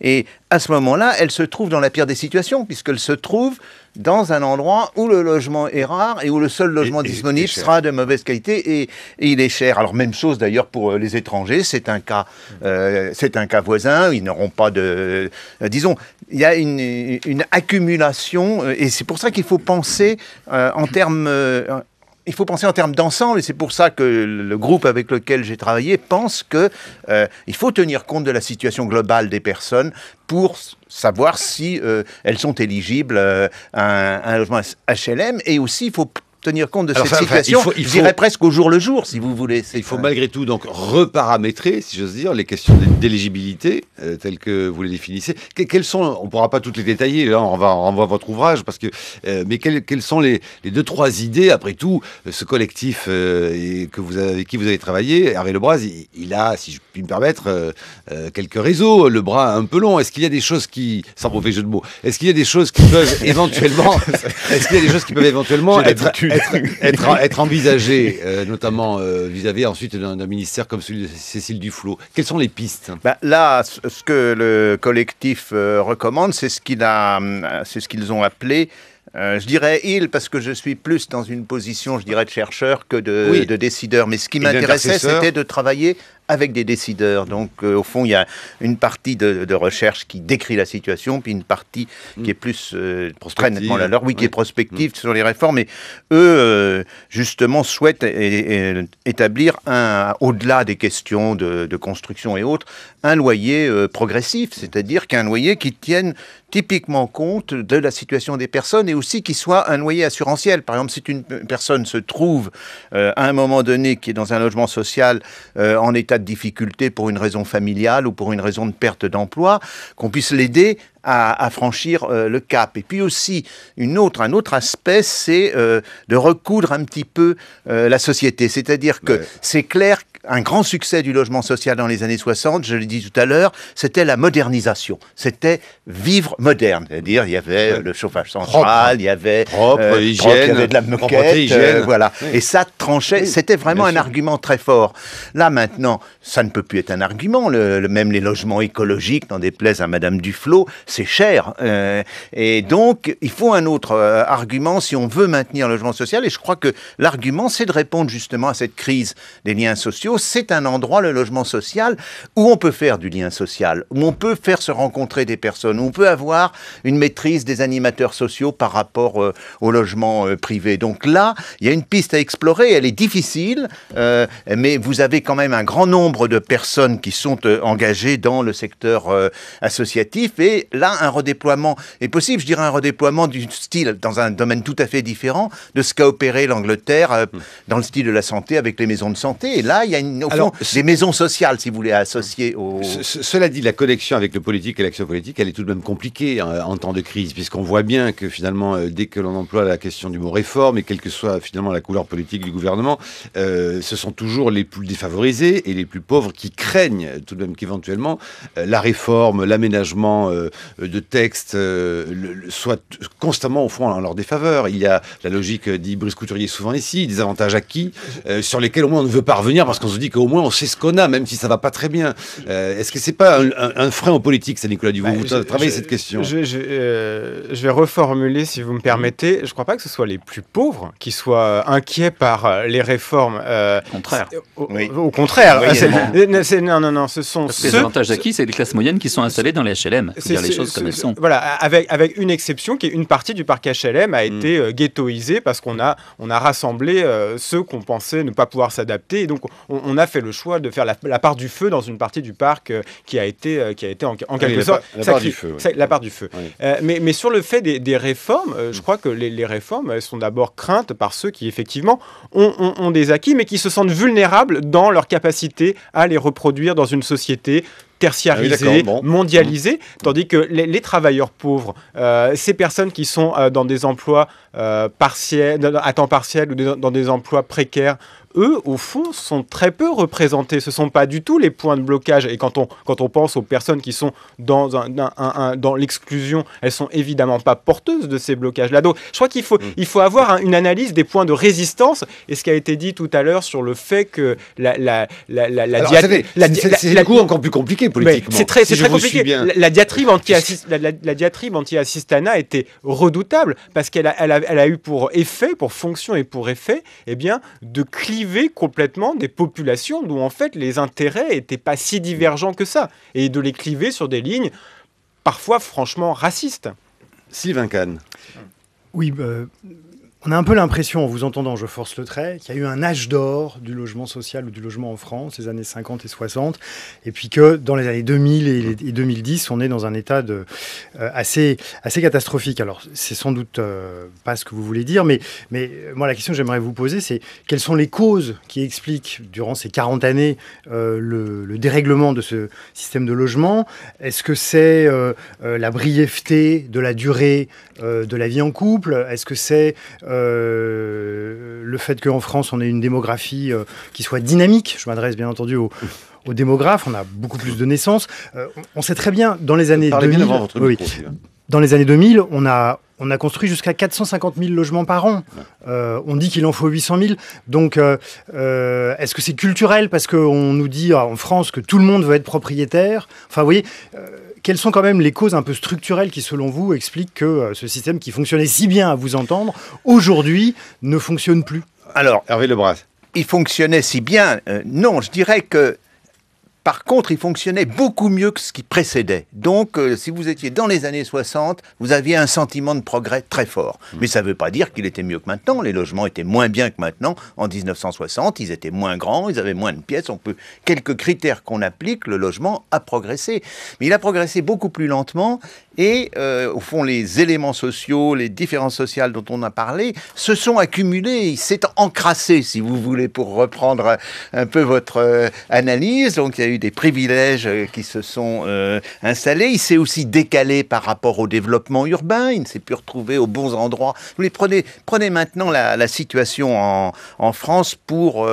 Et à ce moment-là, elle se trouve dans la pire des situations, puisqu'elle se trouve dans un endroit où le logement est rare et où le seul logement disponible sera de mauvaise qualité et, il est cher. Alors même chose d'ailleurs pour euh, les étrangers, c'est un cas, mm. euh, c'est un cas voisin. Ils n'auront pas de, euh, disons, il y a une, accumulation et c'est pour ça qu'il faut penser en termes il faut penser en termes d'ensemble, et c'est pour ça que le groupe avec lequel j'ai travaillé pense que euh, il faut tenir compte de la situation globale des personnes pour savoir si euh, elles sont éligibles euh, à, un, logement HLM, et aussi il faut tenir compte de cette situation, il faut, presque au jour le jour, si vous voulez. Il faut malgré tout donc reparamétrer, si j'ose dire, les questions d'éligibilité euh, telles que vous les définissez. quelles sont, on ne pourra pas toutes les détailler, là on, va, on renvoie votre ouvrage, parce que, euh, mais quelles, sont les, deux, trois idées, après tout, ce collectif euh, que vous avez, avec qui vous avez travaillé, Hervé Lebras, il, a, si je puis me permettre, quelques réseaux, le bras un peu long. Est-ce qu'il y a des choses qui, sans mauvais jeu de mots, est-ce qu'il y a des choses qui peuvent [LAUGHS] éventuellement, est-ce qu'il y a des choses qui peuvent éventuellement être [LAUGHS] être, être, envisagé, euh, notamment euh, vis-à-vis ensuite d'un ministère comme celui de Cécile Duflot. Quelles sont les pistes hein ben, Là, ce que le collectif euh, recommande, c'est ce qu'ils ce qu'ils ont appelé je dirais il parce que je suis plus dans une position, je dirais, de chercheur que de décideur. Mais ce qui m'intéressait, c'était de travailler avec des décideurs. Donc, euh, au fond, il y a une partie de, recherche qui décrit la situation, puis une partie mm. qui est plus euh, nettement la leur, oui, qui est prospective mm. sur les réformes. Et eux, euh, justement, souhaitent établir un, au-delà des questions de, de, construction et autres, un loyer progressif, mm. c'est-à-dire qu'un loyer qui tienne typiquement compte de la situation des personnes et aussi qui soit un loyer assurantiel. Par exemple, si une personne se trouve à un moment donné qui est dans un logement social en état difficultés pour une raison familiale ou pour une raison de perte d'emploi, qu'on puisse l'aider à, franchir euh, le cap. Et puis aussi, une autre, un autre aspect, c'est euh, de recoudre un petit peu euh, la société. C'est-à-dire que c'est clair un grand succès du logement social dans les années 60, je l'ai dit tout à l'heure, c'était la modernisation. C'était vivre moderne. C'est-à-dire, il y avait le chauffage central, il y avait. Propre, euh, hygiène. il y avait de la moquette. Euh, hygiène. voilà. Et ça tranchait. C'était vraiment un argument très fort. Là, maintenant, ça ne peut plus être un argument. même les logements écologiques, n'en déplaise à Madame Duflo, c'est cher. Euh, et donc, il faut un autre argument si on veut maintenir le logement social. Et je crois que l'argument, c'est de répondre justement à cette crise des liens sociaux c'est un endroit, le logement social, où on peut faire du lien social, où on peut faire se rencontrer des personnes, où on peut avoir une maîtrise des animateurs sociaux par rapport euh, au logement euh, privé. Donc là, il y a une piste à explorer, elle est difficile, euh, mais vous avez quand même un grand nombre de personnes qui sont engagées dans le secteur associatif, et là, un redéploiement est possible, je dirais un redéploiement du style, dans un domaine tout à fait différent, de ce qu'a opéré l'Angleterre mmh. dans le style de la santé avec les maisons de santé. Et là, il y a des maisons sociales, si vous voulez, associées au... Cela dit, la connexion avec le politique et l'action politique, elle est tout de même compliquée hein, en temps de crise, puisqu'on voit bien que finalement, euh, dès que l'on emploie la question du mot réforme, et quelle que soit finalement la couleur politique du gouvernement, euh, ce sont toujours les plus défavorisés et les plus pauvres qui craignent tout de même qu'éventuellement euh, la réforme, l'aménagement de textes soit constamment au fond en leur défaveur. Il y a la logique, dit Couturier souvent ici, des avantages acquis sur lesquels au moins on ne veut pas revenir parce qu'on on se dit qu'au moins on sait ce qu'on a, même si ça va pas très bien. Euh, est-ce que c'est pas un, frein aux politiques, ça, Nicolas Duvaux bah, Vous travaillez cette question. Euh, je, vais reformuler, si vous me permettez. Je crois pas que ce soit les plus pauvres qui soient inquiets par euh, les réformes. Au contraire. Au, contraire. Ah, non, non, non, ce sont Parce ceux... Les avantages acquis, c'est les classes moyennes qui sont installées dans les HLM. C'est dire les choses comme elles sont. Voilà, avec, avec une exception qui est une partie du parc HLM a hmm. été ghettoisée parce qu'on a, on a rassemblé ceux qu'on pensait ne pas pouvoir s'adapter. Et donc, on, on, a fait le choix de faire la, part du feu dans une partie du parc euh, qui a été, euh, qui a été en, quelque sorte la, part du feu. La part du feu. mais, sur le fait des, réformes, euh, je mm. crois que les, réformes elles sont d'abord craintes par ceux qui effectivement ont, des acquis, mais qui se sentent vulnérables dans leur capacité à les reproduire dans une société ah tertiarisée, mondialisée. Mm. tandis que les, travailleurs pauvres, ces personnes qui sont dans des emplois à temps partiel ou dans des emplois précaires eux, au fond, sont très peu représentés. Ce ne sont pas du tout les points de blocage. Et quand on, quand on pense aux personnes qui sont dans, un, dans l'exclusion, elles ne sont évidemment pas porteuses de ces blocages-là. Donc, je crois qu'il faut, mm. il faut avoir une analyse des points de résistance. Et ce qui a été dit tout à l'heure sur le fait que la, la, diatribe... C'est encore plus compliqué politiquement. C'est très, très compliqué. La, diatribe anti-assistana était redoutable parce qu'elle a, elle a, eu pour effet, pour fonction et pour effet, eh bien, de cliquer complètement des populations dont en fait les intérêts n'étaient pas si divergents que ça, et de les cliver sur des lignes parfois franchement racistes. Sylvain Kahn. Oui, bah, on a un peu l'impression, en vous entendant, je force le trait, qu'il y a eu un âge d'or du logement social ou du logement en France, les années 50 et 60, et puis que dans les années 2000 et 2010, on est dans un état euh, assez, catastrophique. Alors, c'est sans doute euh, pas ce que vous voulez dire, mais, euh, moi, la question que j'aimerais vous poser, c'est quelles sont les causes qui expliquent, durant ces 40 années, le, le, dérèglement de ce système de logement Est-ce que c'est la brièveté de la durée de la vie en couple Est-ce que c'est euh, le fait qu'en France, on ait une démographie euh, qui soit dynamique. Je m'adresse bien entendu aux, démographes. On a beaucoup plus de naissances. Euh, on sait très bien, dans les années 2000... Dans les années 2000, on a, construit jusqu'à 450 000 logements par an. on dit qu'il en faut 800 000. Donc, est-ce que c'est culturel parce qu'on nous dit ah, en France que tout le monde veut être propriétaire Enfin, vous voyez, quelles sont quand même les causes un peu structurelles qui, selon vous, expliquent que euh, ce système qui fonctionnait si bien à vous entendre, aujourd'hui, ne fonctionne plus Alors, Hervé Lebras. Il fonctionnait si bien. Euh, non, je dirais que par contre, il fonctionnait beaucoup mieux que ce qui précédait. Donc, euh, si vous étiez dans les années 60, vous aviez un sentiment de progrès très fort. Hmm. Mais ça ne veut pas dire qu'il était mieux que maintenant. Les logements étaient moins bien que maintenant. En 1960, ils étaient moins grands, ils avaient moins de pièces. On peut quelques critères qu'on applique, le logement a progressé. Mais il a progressé beaucoup plus lentement et euh, au fond, les éléments sociaux, les différences sociales dont on a parlé, se sont accumulés, il s'est encrassé, si vous voulez, pour reprendre un peu votre euh, analyse. Donc il y a eu des privilèges euh, qui se sont installés. Il s'est aussi décalé par rapport au développement urbain. Il ne s'est plus retrouvé aux bons endroits. Vous les prenez, prenez maintenant la, situation en, France pour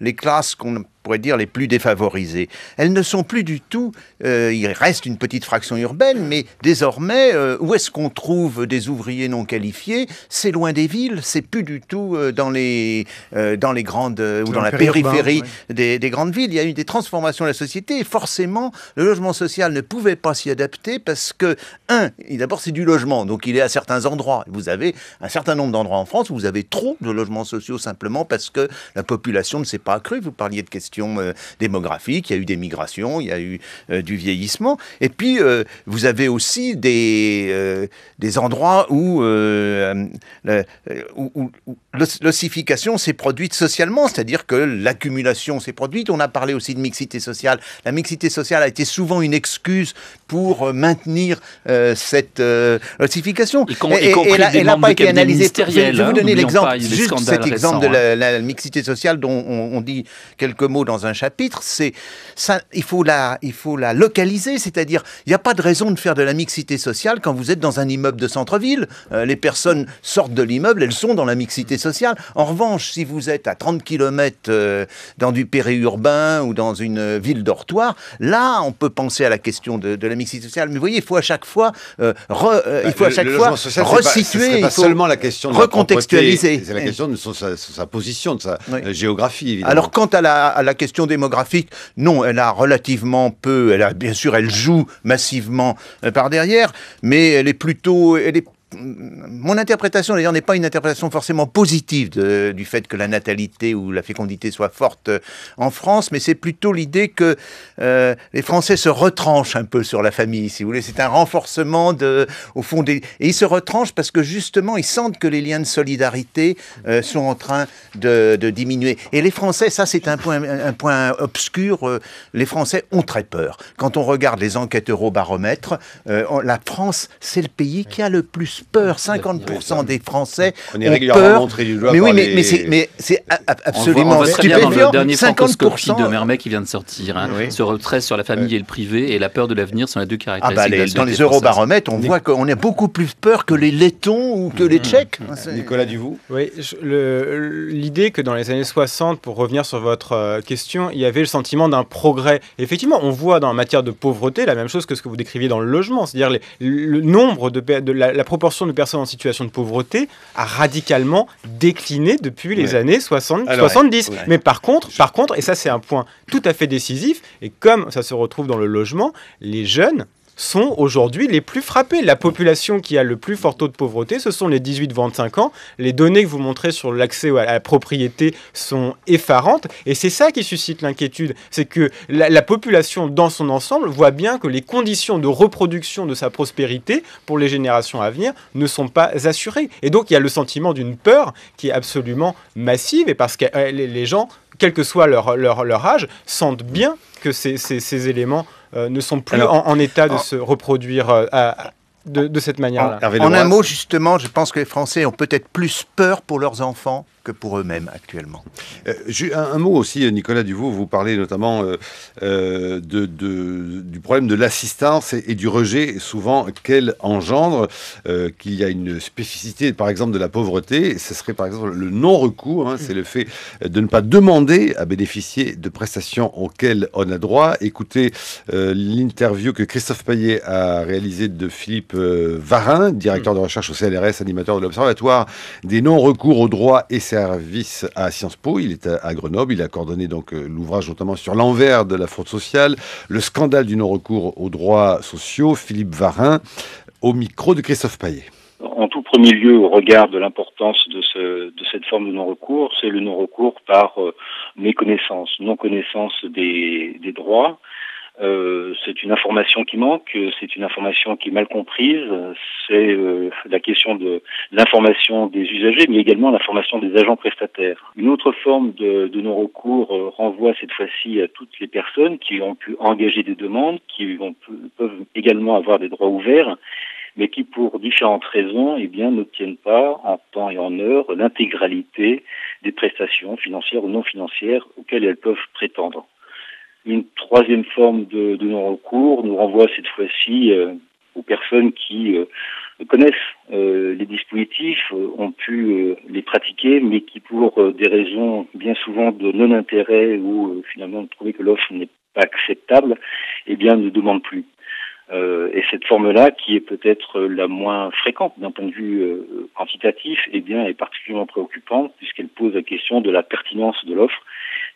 les classes qu'on dire les plus défavorisées. Elles ne sont plus du tout, euh, il reste une petite fraction urbaine, mais désormais, euh, où est-ce qu'on trouve des ouvriers non qualifiés C'est loin des villes, c'est plus du tout euh, dans, les, dans les grandes, ou dans, la périphérie des, des, grandes villes. Il y a eu des transformations de la société et forcément, le logement social ne pouvait pas s'y adapter parce que, un, d'abord c'est du logement, donc il est à certains endroits. Vous avez un certain nombre d'endroits en France où vous avez trop de logements sociaux simplement parce que la population ne s'est pas accrue. Vous parliez de questions euh, démographique, il y a eu des migrations, il y a eu euh, du vieillissement. Et puis, euh, vous avez aussi des, des endroits où, l'ossification s'est produite socialement, c'est-à-dire que l'accumulation s'est produite. On a parlé aussi de mixité sociale. La mixité sociale a été souvent une excuse pour maintenir cette ossification. et, pas été analysée. Je vais vous hein, donner l'exemple, juste cet exemple de hein. la, mixité sociale dont on, on dit quelques mots dans un chapitre, c'est ça, il faut la, il faut la localiser, c'est-à-dire il n'y a pas de raison de faire de la mixité sociale quand vous êtes dans un immeuble de centre-ville. Euh, les personnes sortent de l'immeuble, elles sont dans la mixité sociale. En revanche, si vous êtes à 30 km euh, dans du périurbain ou dans une euh, ville dortoir, là, on peut penser à la question de, la mixité sociale. Mais vous voyez, il faut à chaque fois, il bah, faut à chaque fois resituer, il faut seulement la question de recontextualiser. C'est la question de sa, position, de sa géographie. Évidemment. Alors quant à la, à la question démographique, non, elle a relativement peu. Elle a, bien sûr, elle joue massivement euh, par derrière, mais elle est plutôt, elle est mon interprétation, d'ailleurs, n'est pas une interprétation forcément positive du fait que la natalité ou la fécondité soit forte euh, en France, mais c'est plutôt l'idée que euh, les Français se retranchent un peu sur la famille, si vous voulez. C'est un renforcement de, au fond des... Et ils se retranchent parce que justement, ils sentent que les liens de solidarité euh, sont en train de, diminuer. Et les Français, ça c'est un point, un point obscur, les Français ont très peur. Quand on regarde les enquêtes Eurobaromètre, la France, c'est le pays qui a le plus peur. 50% des Français ont peur. mais oui, mais, mais c'est absolument stupéfiant. on voit très bien dans le dernier 50% de Mermet qui vient de sortir. Hein. Ce retrait sur la famille et le privé et la peur de l'avenir sont les deux caractéristiques. Ah bah, les, dans les eurobaromètres, on voit qu'on a beaucoup plus peur que les Lettons ou que les mmh. Tchèques. Mmh. Nicolas vous. Oui, l'idée que dans les années 60, pour revenir sur votre euh, question, il y avait le sentiment d'un progrès. Effectivement, on voit dans la matière de pauvreté la même chose que ce que vous décriviez dans le logement, c'est-à-dire le nombre de, de la proportion de personnes en situation de pauvreté a radicalement décliné depuis les années 60, 70. Mais par contre, par contre, et ça c'est un point tout à fait décisif, et comme ça se retrouve dans le logement, les jeunes sont aujourd'hui les plus frappés. La population qui a le plus fort taux de pauvreté, ce sont les 18-25 ans. Les données que vous montrez sur l'accès à la propriété sont effarantes. Et c'est ça qui suscite l'inquiétude. C'est que la, population dans son ensemble voit bien que les conditions de reproduction de sa prospérité pour les générations à venir ne sont pas assurées. Et donc il y a le sentiment d'une peur qui est absolument massive. Et parce que euh, les gens quel que soit leur, leur, leur, âge, sentent bien que ces, ces, ces éléments euh, ne sont plus en, état de se reproduire euh, de, cette manière-là. en un mot, justement, je pense que les Français ont peut-être plus peur pour leurs enfants pour eux-mêmes actuellement. Euh, un, mot aussi, Nicolas Duvaux, vous parlez notamment euh, euh, de, du problème de l'assistance et, du rejet souvent qu'elle engendre, qu'il y a une spécificité par exemple de la pauvreté, ce serait par exemple le non-recours, hein, c'est le fait de ne pas demander à bénéficier de prestations auxquelles on a droit. Écoutez l'interview que Christophe Payet a réalisée de Philippe Varin, directeur hmm. de recherche au CLRS, animateur de l'Observatoire des non-recours aux droits et services vice à Sciences Po. Il est à, Grenoble. Il a coordonné donc euh, l'ouvrage notamment sur l'envers de la fraude sociale, le scandale du non-recours aux droits sociaux. Philippe Varin, au micro de Christophe Paillet. En tout premier lieu, au regard de l'importance de, cette forme de non-recours, c'est le non-recours par euh, méconnaissance, non-connaissance des droits euh, c'est une information qui manque, c'est une information qui est mal comprise, c'est euh, la question de l'information des usagers, mais également l'information des agents prestataires. Une autre forme de, non-recours euh, renvoie cette fois-ci à toutes les personnes qui ont pu engager des demandes, qui peuvent également avoir des droits ouverts, mais qui pour différentes raisons eh bien, n'obtiennent pas en temps et en heure l'intégralité des prestations financières ou non financières auxquelles elles peuvent prétendre. Une troisième forme de, de non-recours nous renvoie cette fois-ci euh, aux personnes qui euh, connaissent euh, les dispositifs, ont pu les pratiquer, mais qui pour des raisons bien souvent de non-intérêt ou finalement de trouver que l'offre n'est pas acceptable, eh bien ne demandent plus. Euh, et cette forme-là, qui est peut-être la moins fréquente d'un point de vue quantitatif, eh bien, est particulièrement préoccupante puisqu'elle pose la question de la pertinence de l'offre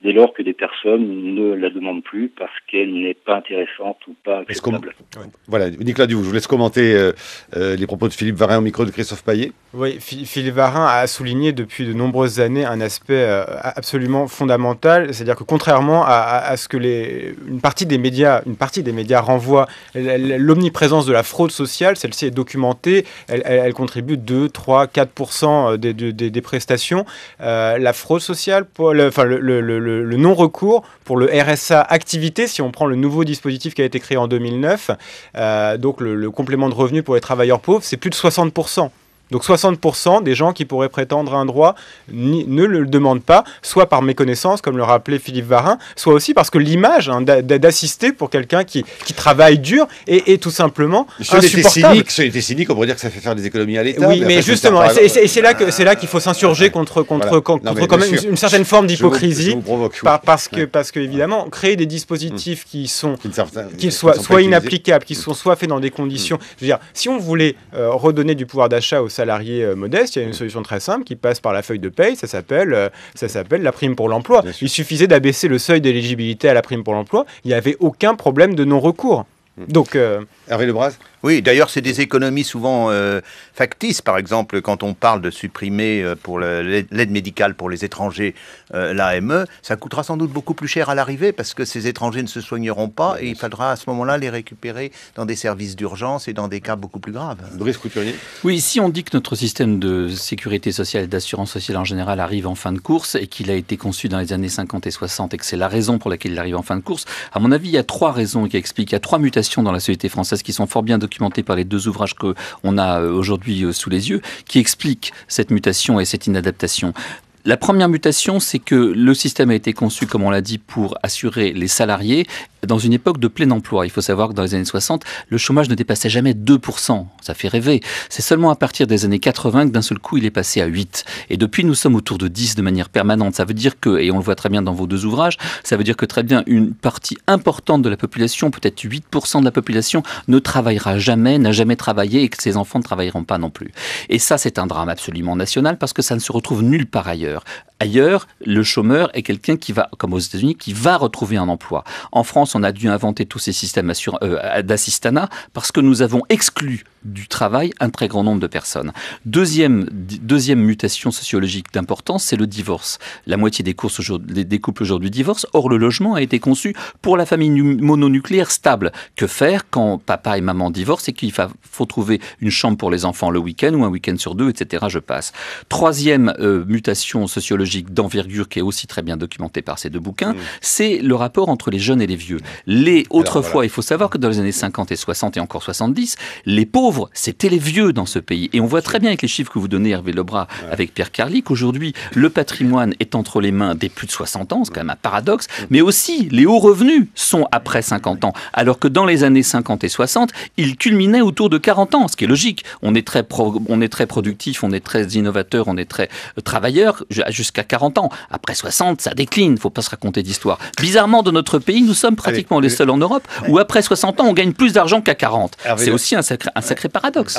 dès lors que des personnes ne la demandent plus parce qu'elle n'est pas intéressante ou pas acceptable. Voilà, Nicolas Duvoux, je vous laisse commenter euh, euh, les propos de Philippe Varin au micro de Christophe Paillet. Oui, Philippe Varin a souligné depuis de nombreuses années un aspect euh, absolument fondamental, c'est-à-dire que contrairement à, ce que les, une, partie des médias, une partie des médias renvoie, l'omniprésence de la fraude sociale, celle-ci est documentée, elle, contribue 2, 3, 4 des, des, des prestations. la fraude sociale, pour, enfin, le le, non-recours pour le RSA activité, si on prend le nouveau dispositif qui a été créé en 2009, euh, donc le, le, complément de revenu pour les travailleurs pauvres, c'est plus de 60%. Donc 60% des gens qui pourraient prétendre à un droit ne le demandent pas, soit par méconnaissance, comme le rappelait Philippe Varin, soit aussi parce que l'image hein, d'assister pour quelqu'un qui, qui, travaille dur est, tout simplement si insupportable. on pourrait dire que ça fait faire des économies à l'État. Oui, mais, justement, et c'est là que bah, c'est là qu'il faut s'insurger contre contre contre, quand même une, certaine forme d'hypocrisie, parce que parce que évidemment créer des dispositifs mm. qui sont qui, soient, soit inapplicables, qui mm. sont soit faits dans des conditions. Mm. Je veux dire, si on voulait euh, redonner du pouvoir d'achat aux euh, modeste, il y a une solution très simple qui passe par la feuille de paye, ça s'appelle euh, ça la prime pour l'emploi. Il suffisait d'abaisser le seuil d'éligibilité à la prime pour l'emploi, il n'y avait aucun problème de non-recours. Hmm. Donc, euh, oui, d'ailleurs, c'est des économies souvent euh, factices. Par exemple, quand on parle de supprimer euh, pour l'aide médicale pour les étrangers euh, l'AME, ça coûtera sans doute beaucoup plus cher à l'arrivée parce que ces étrangers ne se soigneront pas et il faudra à ce moment-là les récupérer dans des services d'urgence et dans des cas beaucoup plus graves. Brice Couturier Oui, si on dit que notre système de sécurité sociale et d'assurance sociale en général arrive en fin de course et qu'il a été conçu dans les années 50 et 60 et que c'est la raison pour laquelle il arrive en fin de course, à mon avis, il y a trois raisons qui expliquent. Il y a trois mutations dans la société française qui sont fort bien documentés par les deux ouvrages qu'on a euh, aujourd'hui euh, sous les yeux, qui expliquent cette mutation et cette inadaptation. La première mutation, c'est que le système a été conçu, comme on l'a dit, pour assurer les salariés dans une époque de plein emploi. Il faut savoir que dans les années 60, le chômage ne dépassait jamais 2%. Ça fait rêver. C'est seulement à partir des années 80 que d'un seul coup, il est passé à 8. Et depuis, nous sommes autour de 10 de manière permanente. Ça veut dire que, et on le voit très bien dans vos deux ouvrages, ça veut dire que très bien une partie importante de la population, peut-être 8% de la population, ne travaillera jamais, n'a jamais travaillé et que ses enfants ne travailleront pas non plus. Et ça, c'est un drame absolument national parce que ça ne se retrouve nulle part ailleurs ailleurs Ailleurs, le chômeur est quelqu'un qui va, comme aux États-Unis, qui va retrouver un emploi. En France, on a dû inventer tous ces systèmes euh, d'assistanat parce que nous avons exclu du travail un très grand nombre de personnes. Deuxième, mutation sociologique d'importance, c'est le divorce. La moitié des, couples aujourd'hui divorcent. Or, le logement a été conçu pour la famille mononucléaire stable. Que faire quand papa et maman divorcent et qu'il faut trouver une chambre pour les enfants le week-end ou un week-end sur deux, etc. Je passe. Troisième euh, mutation sociologique d'envergure qui est aussi très bien documenté par ces deux bouquins, mm. c'est le rapport entre les jeunes et les vieux. Les autrefois, il faut savoir que dans les années 50 et 60 et encore 70, les pauvres, c'était les vieux dans ce pays. Et on voit très bien avec les chiffres que vous donnez, Hervé Lebras, avec Pierre Carly, qu'aujourd'hui, le patrimoine est entre les mains des plus de 60 ans, c'est quand même un paradoxe, mm. mais aussi les hauts revenus sont après 50 ans, alors que dans les années 50 et 60, ils culminaient autour de 40 ans, ce qui est logique. On est très, on est très productif, on est très innovateur, on est très euh, travailleur, jusqu'à qu'à 40 ans. Après 60, ça décline, faut pas se raconter d'histoire. Bizarrement, dans notre pays, nous sommes pratiquement les seuls en Europe où après 60 ans, on gagne plus d'argent qu'à 40. C'est aussi un sacré, un sacré paradoxe.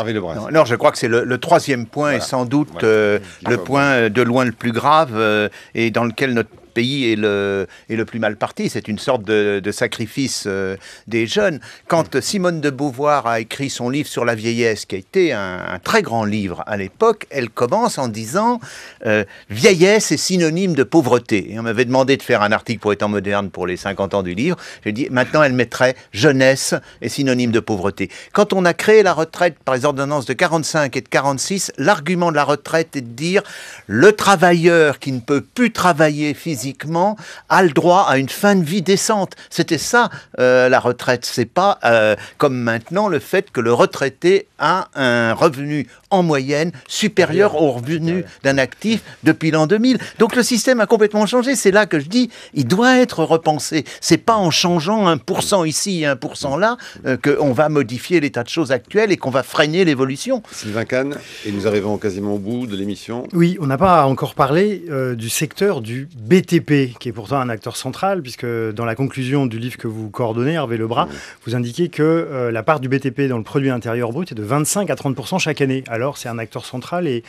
Non, je crois que c'est le, troisième point et sans doute euh, le point euh, de loin le plus grave euh, et dans lequel notre pays est le, le plus mal parti. C'est une sorte de, sacrifice euh, des jeunes. Quand Simone de Beauvoir a écrit son livre sur la vieillesse, qui a été un, très grand livre à l'époque, elle commence en disant euh, Vieillesse est synonyme de pauvreté. Et on m'avait demandé de faire un article pour étant moderne pour les 50 ans du livre. J'ai dit Maintenant, elle mettrait Jeunesse est synonyme de pauvreté. Quand on a créé la retraite par les ordonnances de 45 et de 46, l'argument de la retraite est de dire Le travailleur qui ne peut plus travailler physiquement, physiquement a le droit à une fin de vie décente. C'était ça euh, la retraite. C'est pas euh, comme maintenant le fait que le retraité a un revenu en moyenne supérieur au revenu d'un actif depuis l'an 2000. Donc le système a complètement changé. C'est là que je dis, il doit être repensé. C'est pas en changeant un 1% ici et 1% là euh, que qu'on va modifier l'état de choses actuel et qu'on va freiner l'évolution. Sylvain Kahn, et nous arrivons quasiment au bout de l'émission. Oui, on n'a pas encore parlé euh, du secteur du BTP, qui est pourtant un acteur central, puisque dans la conclusion du livre que vous coordonnez, Hervé Lebras, bras vous indiquez que euh, la part du BTP dans le produit intérieur brut est de 20%. 25 à 30 chaque année. Alors, c'est un acteur central et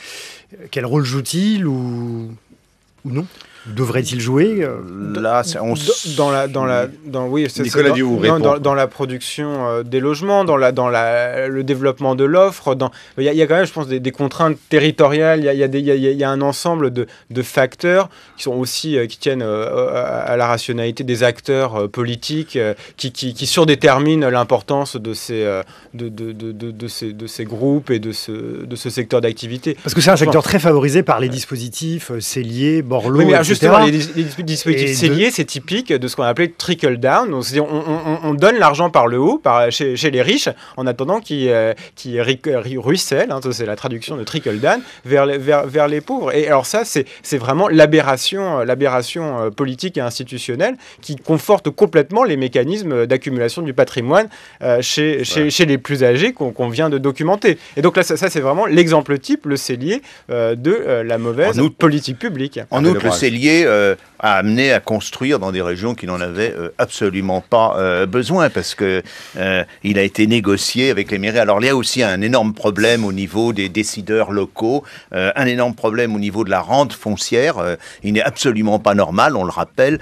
euh, quel rôle joue-t-il ou, ou non Devrait-il jouer euh, Là, dans la dans la dans oui, dans, dans, la production euh, des logements, dans la dans la le développement de l'offre, dans il y, a quand même, je pense, des, contraintes territoriales. Il y a, y, a y a, un ensemble de, de facteurs qui sont aussi euh, qui tiennent à, la rationalité des acteurs politiques, qui, qui, surdéterminent l'importance de ces de, de, de, ces de ces groupes et de ce de ce secteur d'activité. Parce que c'est un secteur très favorisé par les dispositifs, lié Borloo justement, les, dispositifs celliers, c'est typique de ce qu'on appelait trickle down. on, donne l'argent par le haut, par, chez, les riches, en attendant qu'il euh, ruisselle. Hein, c'est la traduction de trickle down, vers, vers, les pauvres. Et alors, ça, c'est vraiment l'aberration euh, euh, politique et institutionnelle qui conforte complètement les mécanismes d'accumulation du patrimoine chez, chez, les plus âgés qu'on vient de documenter. Et donc là, ça, c'est vraiment l'exemple type, le cellier de la mauvaise politique publique. En ah, outre, le cellier a euh, amené à construire dans des régions qui n'en avaient euh, absolument pas euh, besoin parce que il a été négocié avec les mairies. Alors il y a aussi un énorme problème au niveau des décideurs locaux, un énorme problème au niveau de la rente foncière. il n'est absolument pas normal, on le rappelle,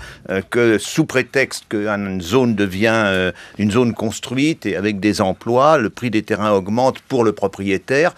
que sous prétexte qu'une zone devient une zone construite et avec des emplois, le prix des terrains augmente pour le propriétaire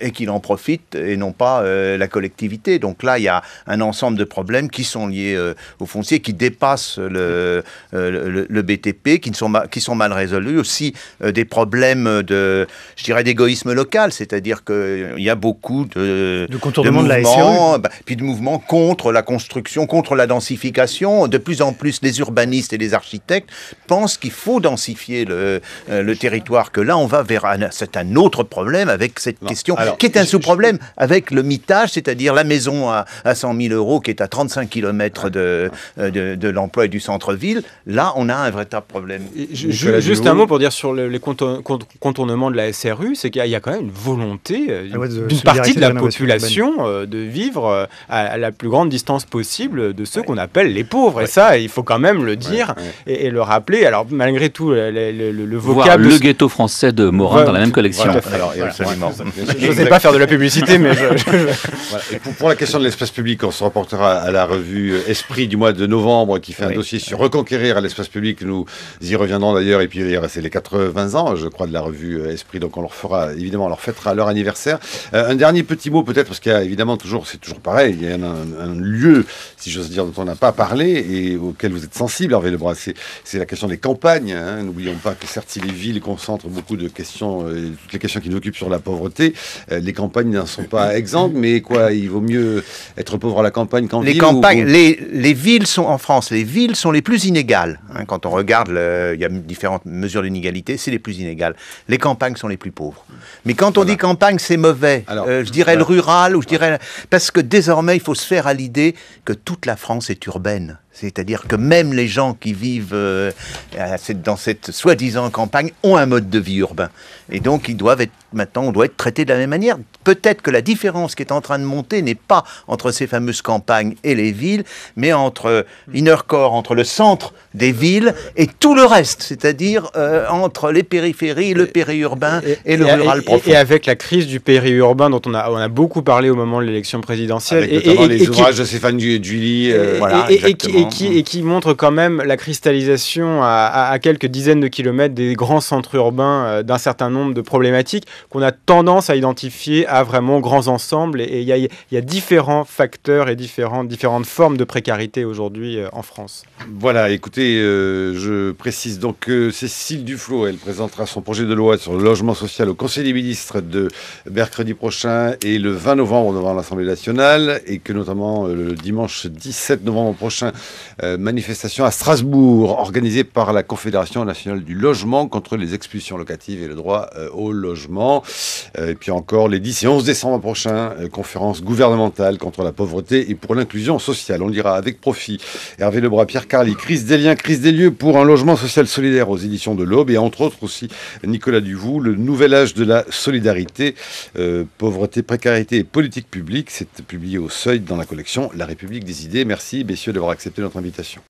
et qu'il en profite et non pas la collectivité. Donc là, il y a un ensemble de problèmes qui sont liés euh, au foncier, qui dépassent le, euh, le, BTP, qui, ne sont, qui sont mal résolus. Aussi euh, des problèmes de, je dirais, d'égoïsme local, c'est-à-dire qu'il y a beaucoup de, de, mouvements, e. bah, puis de mouvements contre la construction, contre la densification. De plus en plus, les urbanistes et les architectes pensent qu'il faut densifier le, le territoire, que là, on va vers un, c'est un autre problème avec cette question, qui est un sous-problème avec le mitage, c'est-à-dire la maison à, à 100 000 euros qui est à 30 35 km euh, de, de, l'emploi et du centre-ville, là, on a un véritable problème. Je, juste un mot pour dire sur les contournements de la SRU, c'est qu'il y, a quand même une volonté euh, ah d'une partie de la population euh, de vivre à la plus grande distance possible de ceux qu'on appelle les pauvres. Et ça, il faut quand même le dire Et, le rappeler. Alors, malgré tout, le, le, le, vocable... le ghetto français de Morin dans la même collection. Je ne sais pas faire de la publicité, mais... pour, pour, la question de l'espace public, on se reportera à la revue Esprit du mois de novembre qui fait un dossier sur reconquérir l'espace public. Nous y reviendrons d'ailleurs. Et puis, eh, c'est les 80 ans, je crois, de la revue Esprit. Donc, on leur fera, évidemment, on leur fêtera leur anniversaire. Euh, un dernier petit mot, peut-être, parce qu'il y a évidemment toujours, c'est toujours pareil, il y a un, lieu, si j'ose dire, dont on n'a pas parlé et auquel vous êtes sensible, Hervé C'est la question des campagnes. Hein. N'oublions pas que certes, si les villes concentrent beaucoup de questions, euh, toutes les questions qui nous occupent sur la pauvreté, euh, les campagnes n'en sont pas [LAUGHS] exemptes. Mais quoi, il vaut mieux être pauvre à la campagne qu'en ville les, villes sont en France, les villes sont les plus inégales. Hein. quand on regarde, il y a différentes mesures d'inégalité, c'est les plus inégales. Les campagnes sont les plus pauvres. Mais quand on dit campagne, c'est mauvais. Euh, je dirais le rural, ou je dirais parce que désormais, il faut se faire à l'idée que toute la France est urbaine. C'est-à-dire que même les gens qui vivent euh, dans cette soi-disant campagne ont un mode de vie urbain. Et donc, ils doivent être, maintenant, on doit être traités de la même manière. Peut-être que la différence qui est en train de monter n'est pas entre ces fameuses campagnes et les villes, mais entre euh, inner core, entre le centre des villes et tout le reste, c'est-à-dire euh, entre les périphéries, le périurbain et, le rural profond. Et avec la crise du périurbain dont on a, beaucoup parlé au moment de l'élection présidentielle. Avec ah, notamment les ouvrages de Stéphane Julie. voilà, Hein. et, qui, montre quand même la cristallisation à, quelques dizaines de kilomètres des grands centres urbains euh, d'un certain nombre de problématiques qu'on a tendance à identifier à vraiment grands ensembles. Et il y a, différents facteurs et différentes différentes formes de précarité aujourd'hui euh, en France. Voilà, écoutez, euh, je précise donc que Cécile Duflo, elle présentera son projet de loi sur le logement social au Conseil des ministres de mercredi prochain et le 20 novembre devant l'Assemblée nationale et que notamment le dimanche 17 novembre prochain, euh, manifestation à Strasbourg organisée par la Confédération nationale du logement contre les expulsions locatives et le droit euh, au logement. Euh, et puis encore les 10 et 11 décembre prochains, conférence gouvernementale contre la pauvreté et pour l'inclusion sociale. On lira avec profit Hervé Lebras, Pierre Carly, Crise des liens, Crise des lieux pour un logement social solidaire aux éditions de l'Aube et entre autres aussi Nicolas Duvoux, le nouvel âge de la solidarité, pauvreté, précarité et politique publique. C'est publié au seuil dans la collection La République des idées. Merci messieurs d'avoir accepté notre invitation.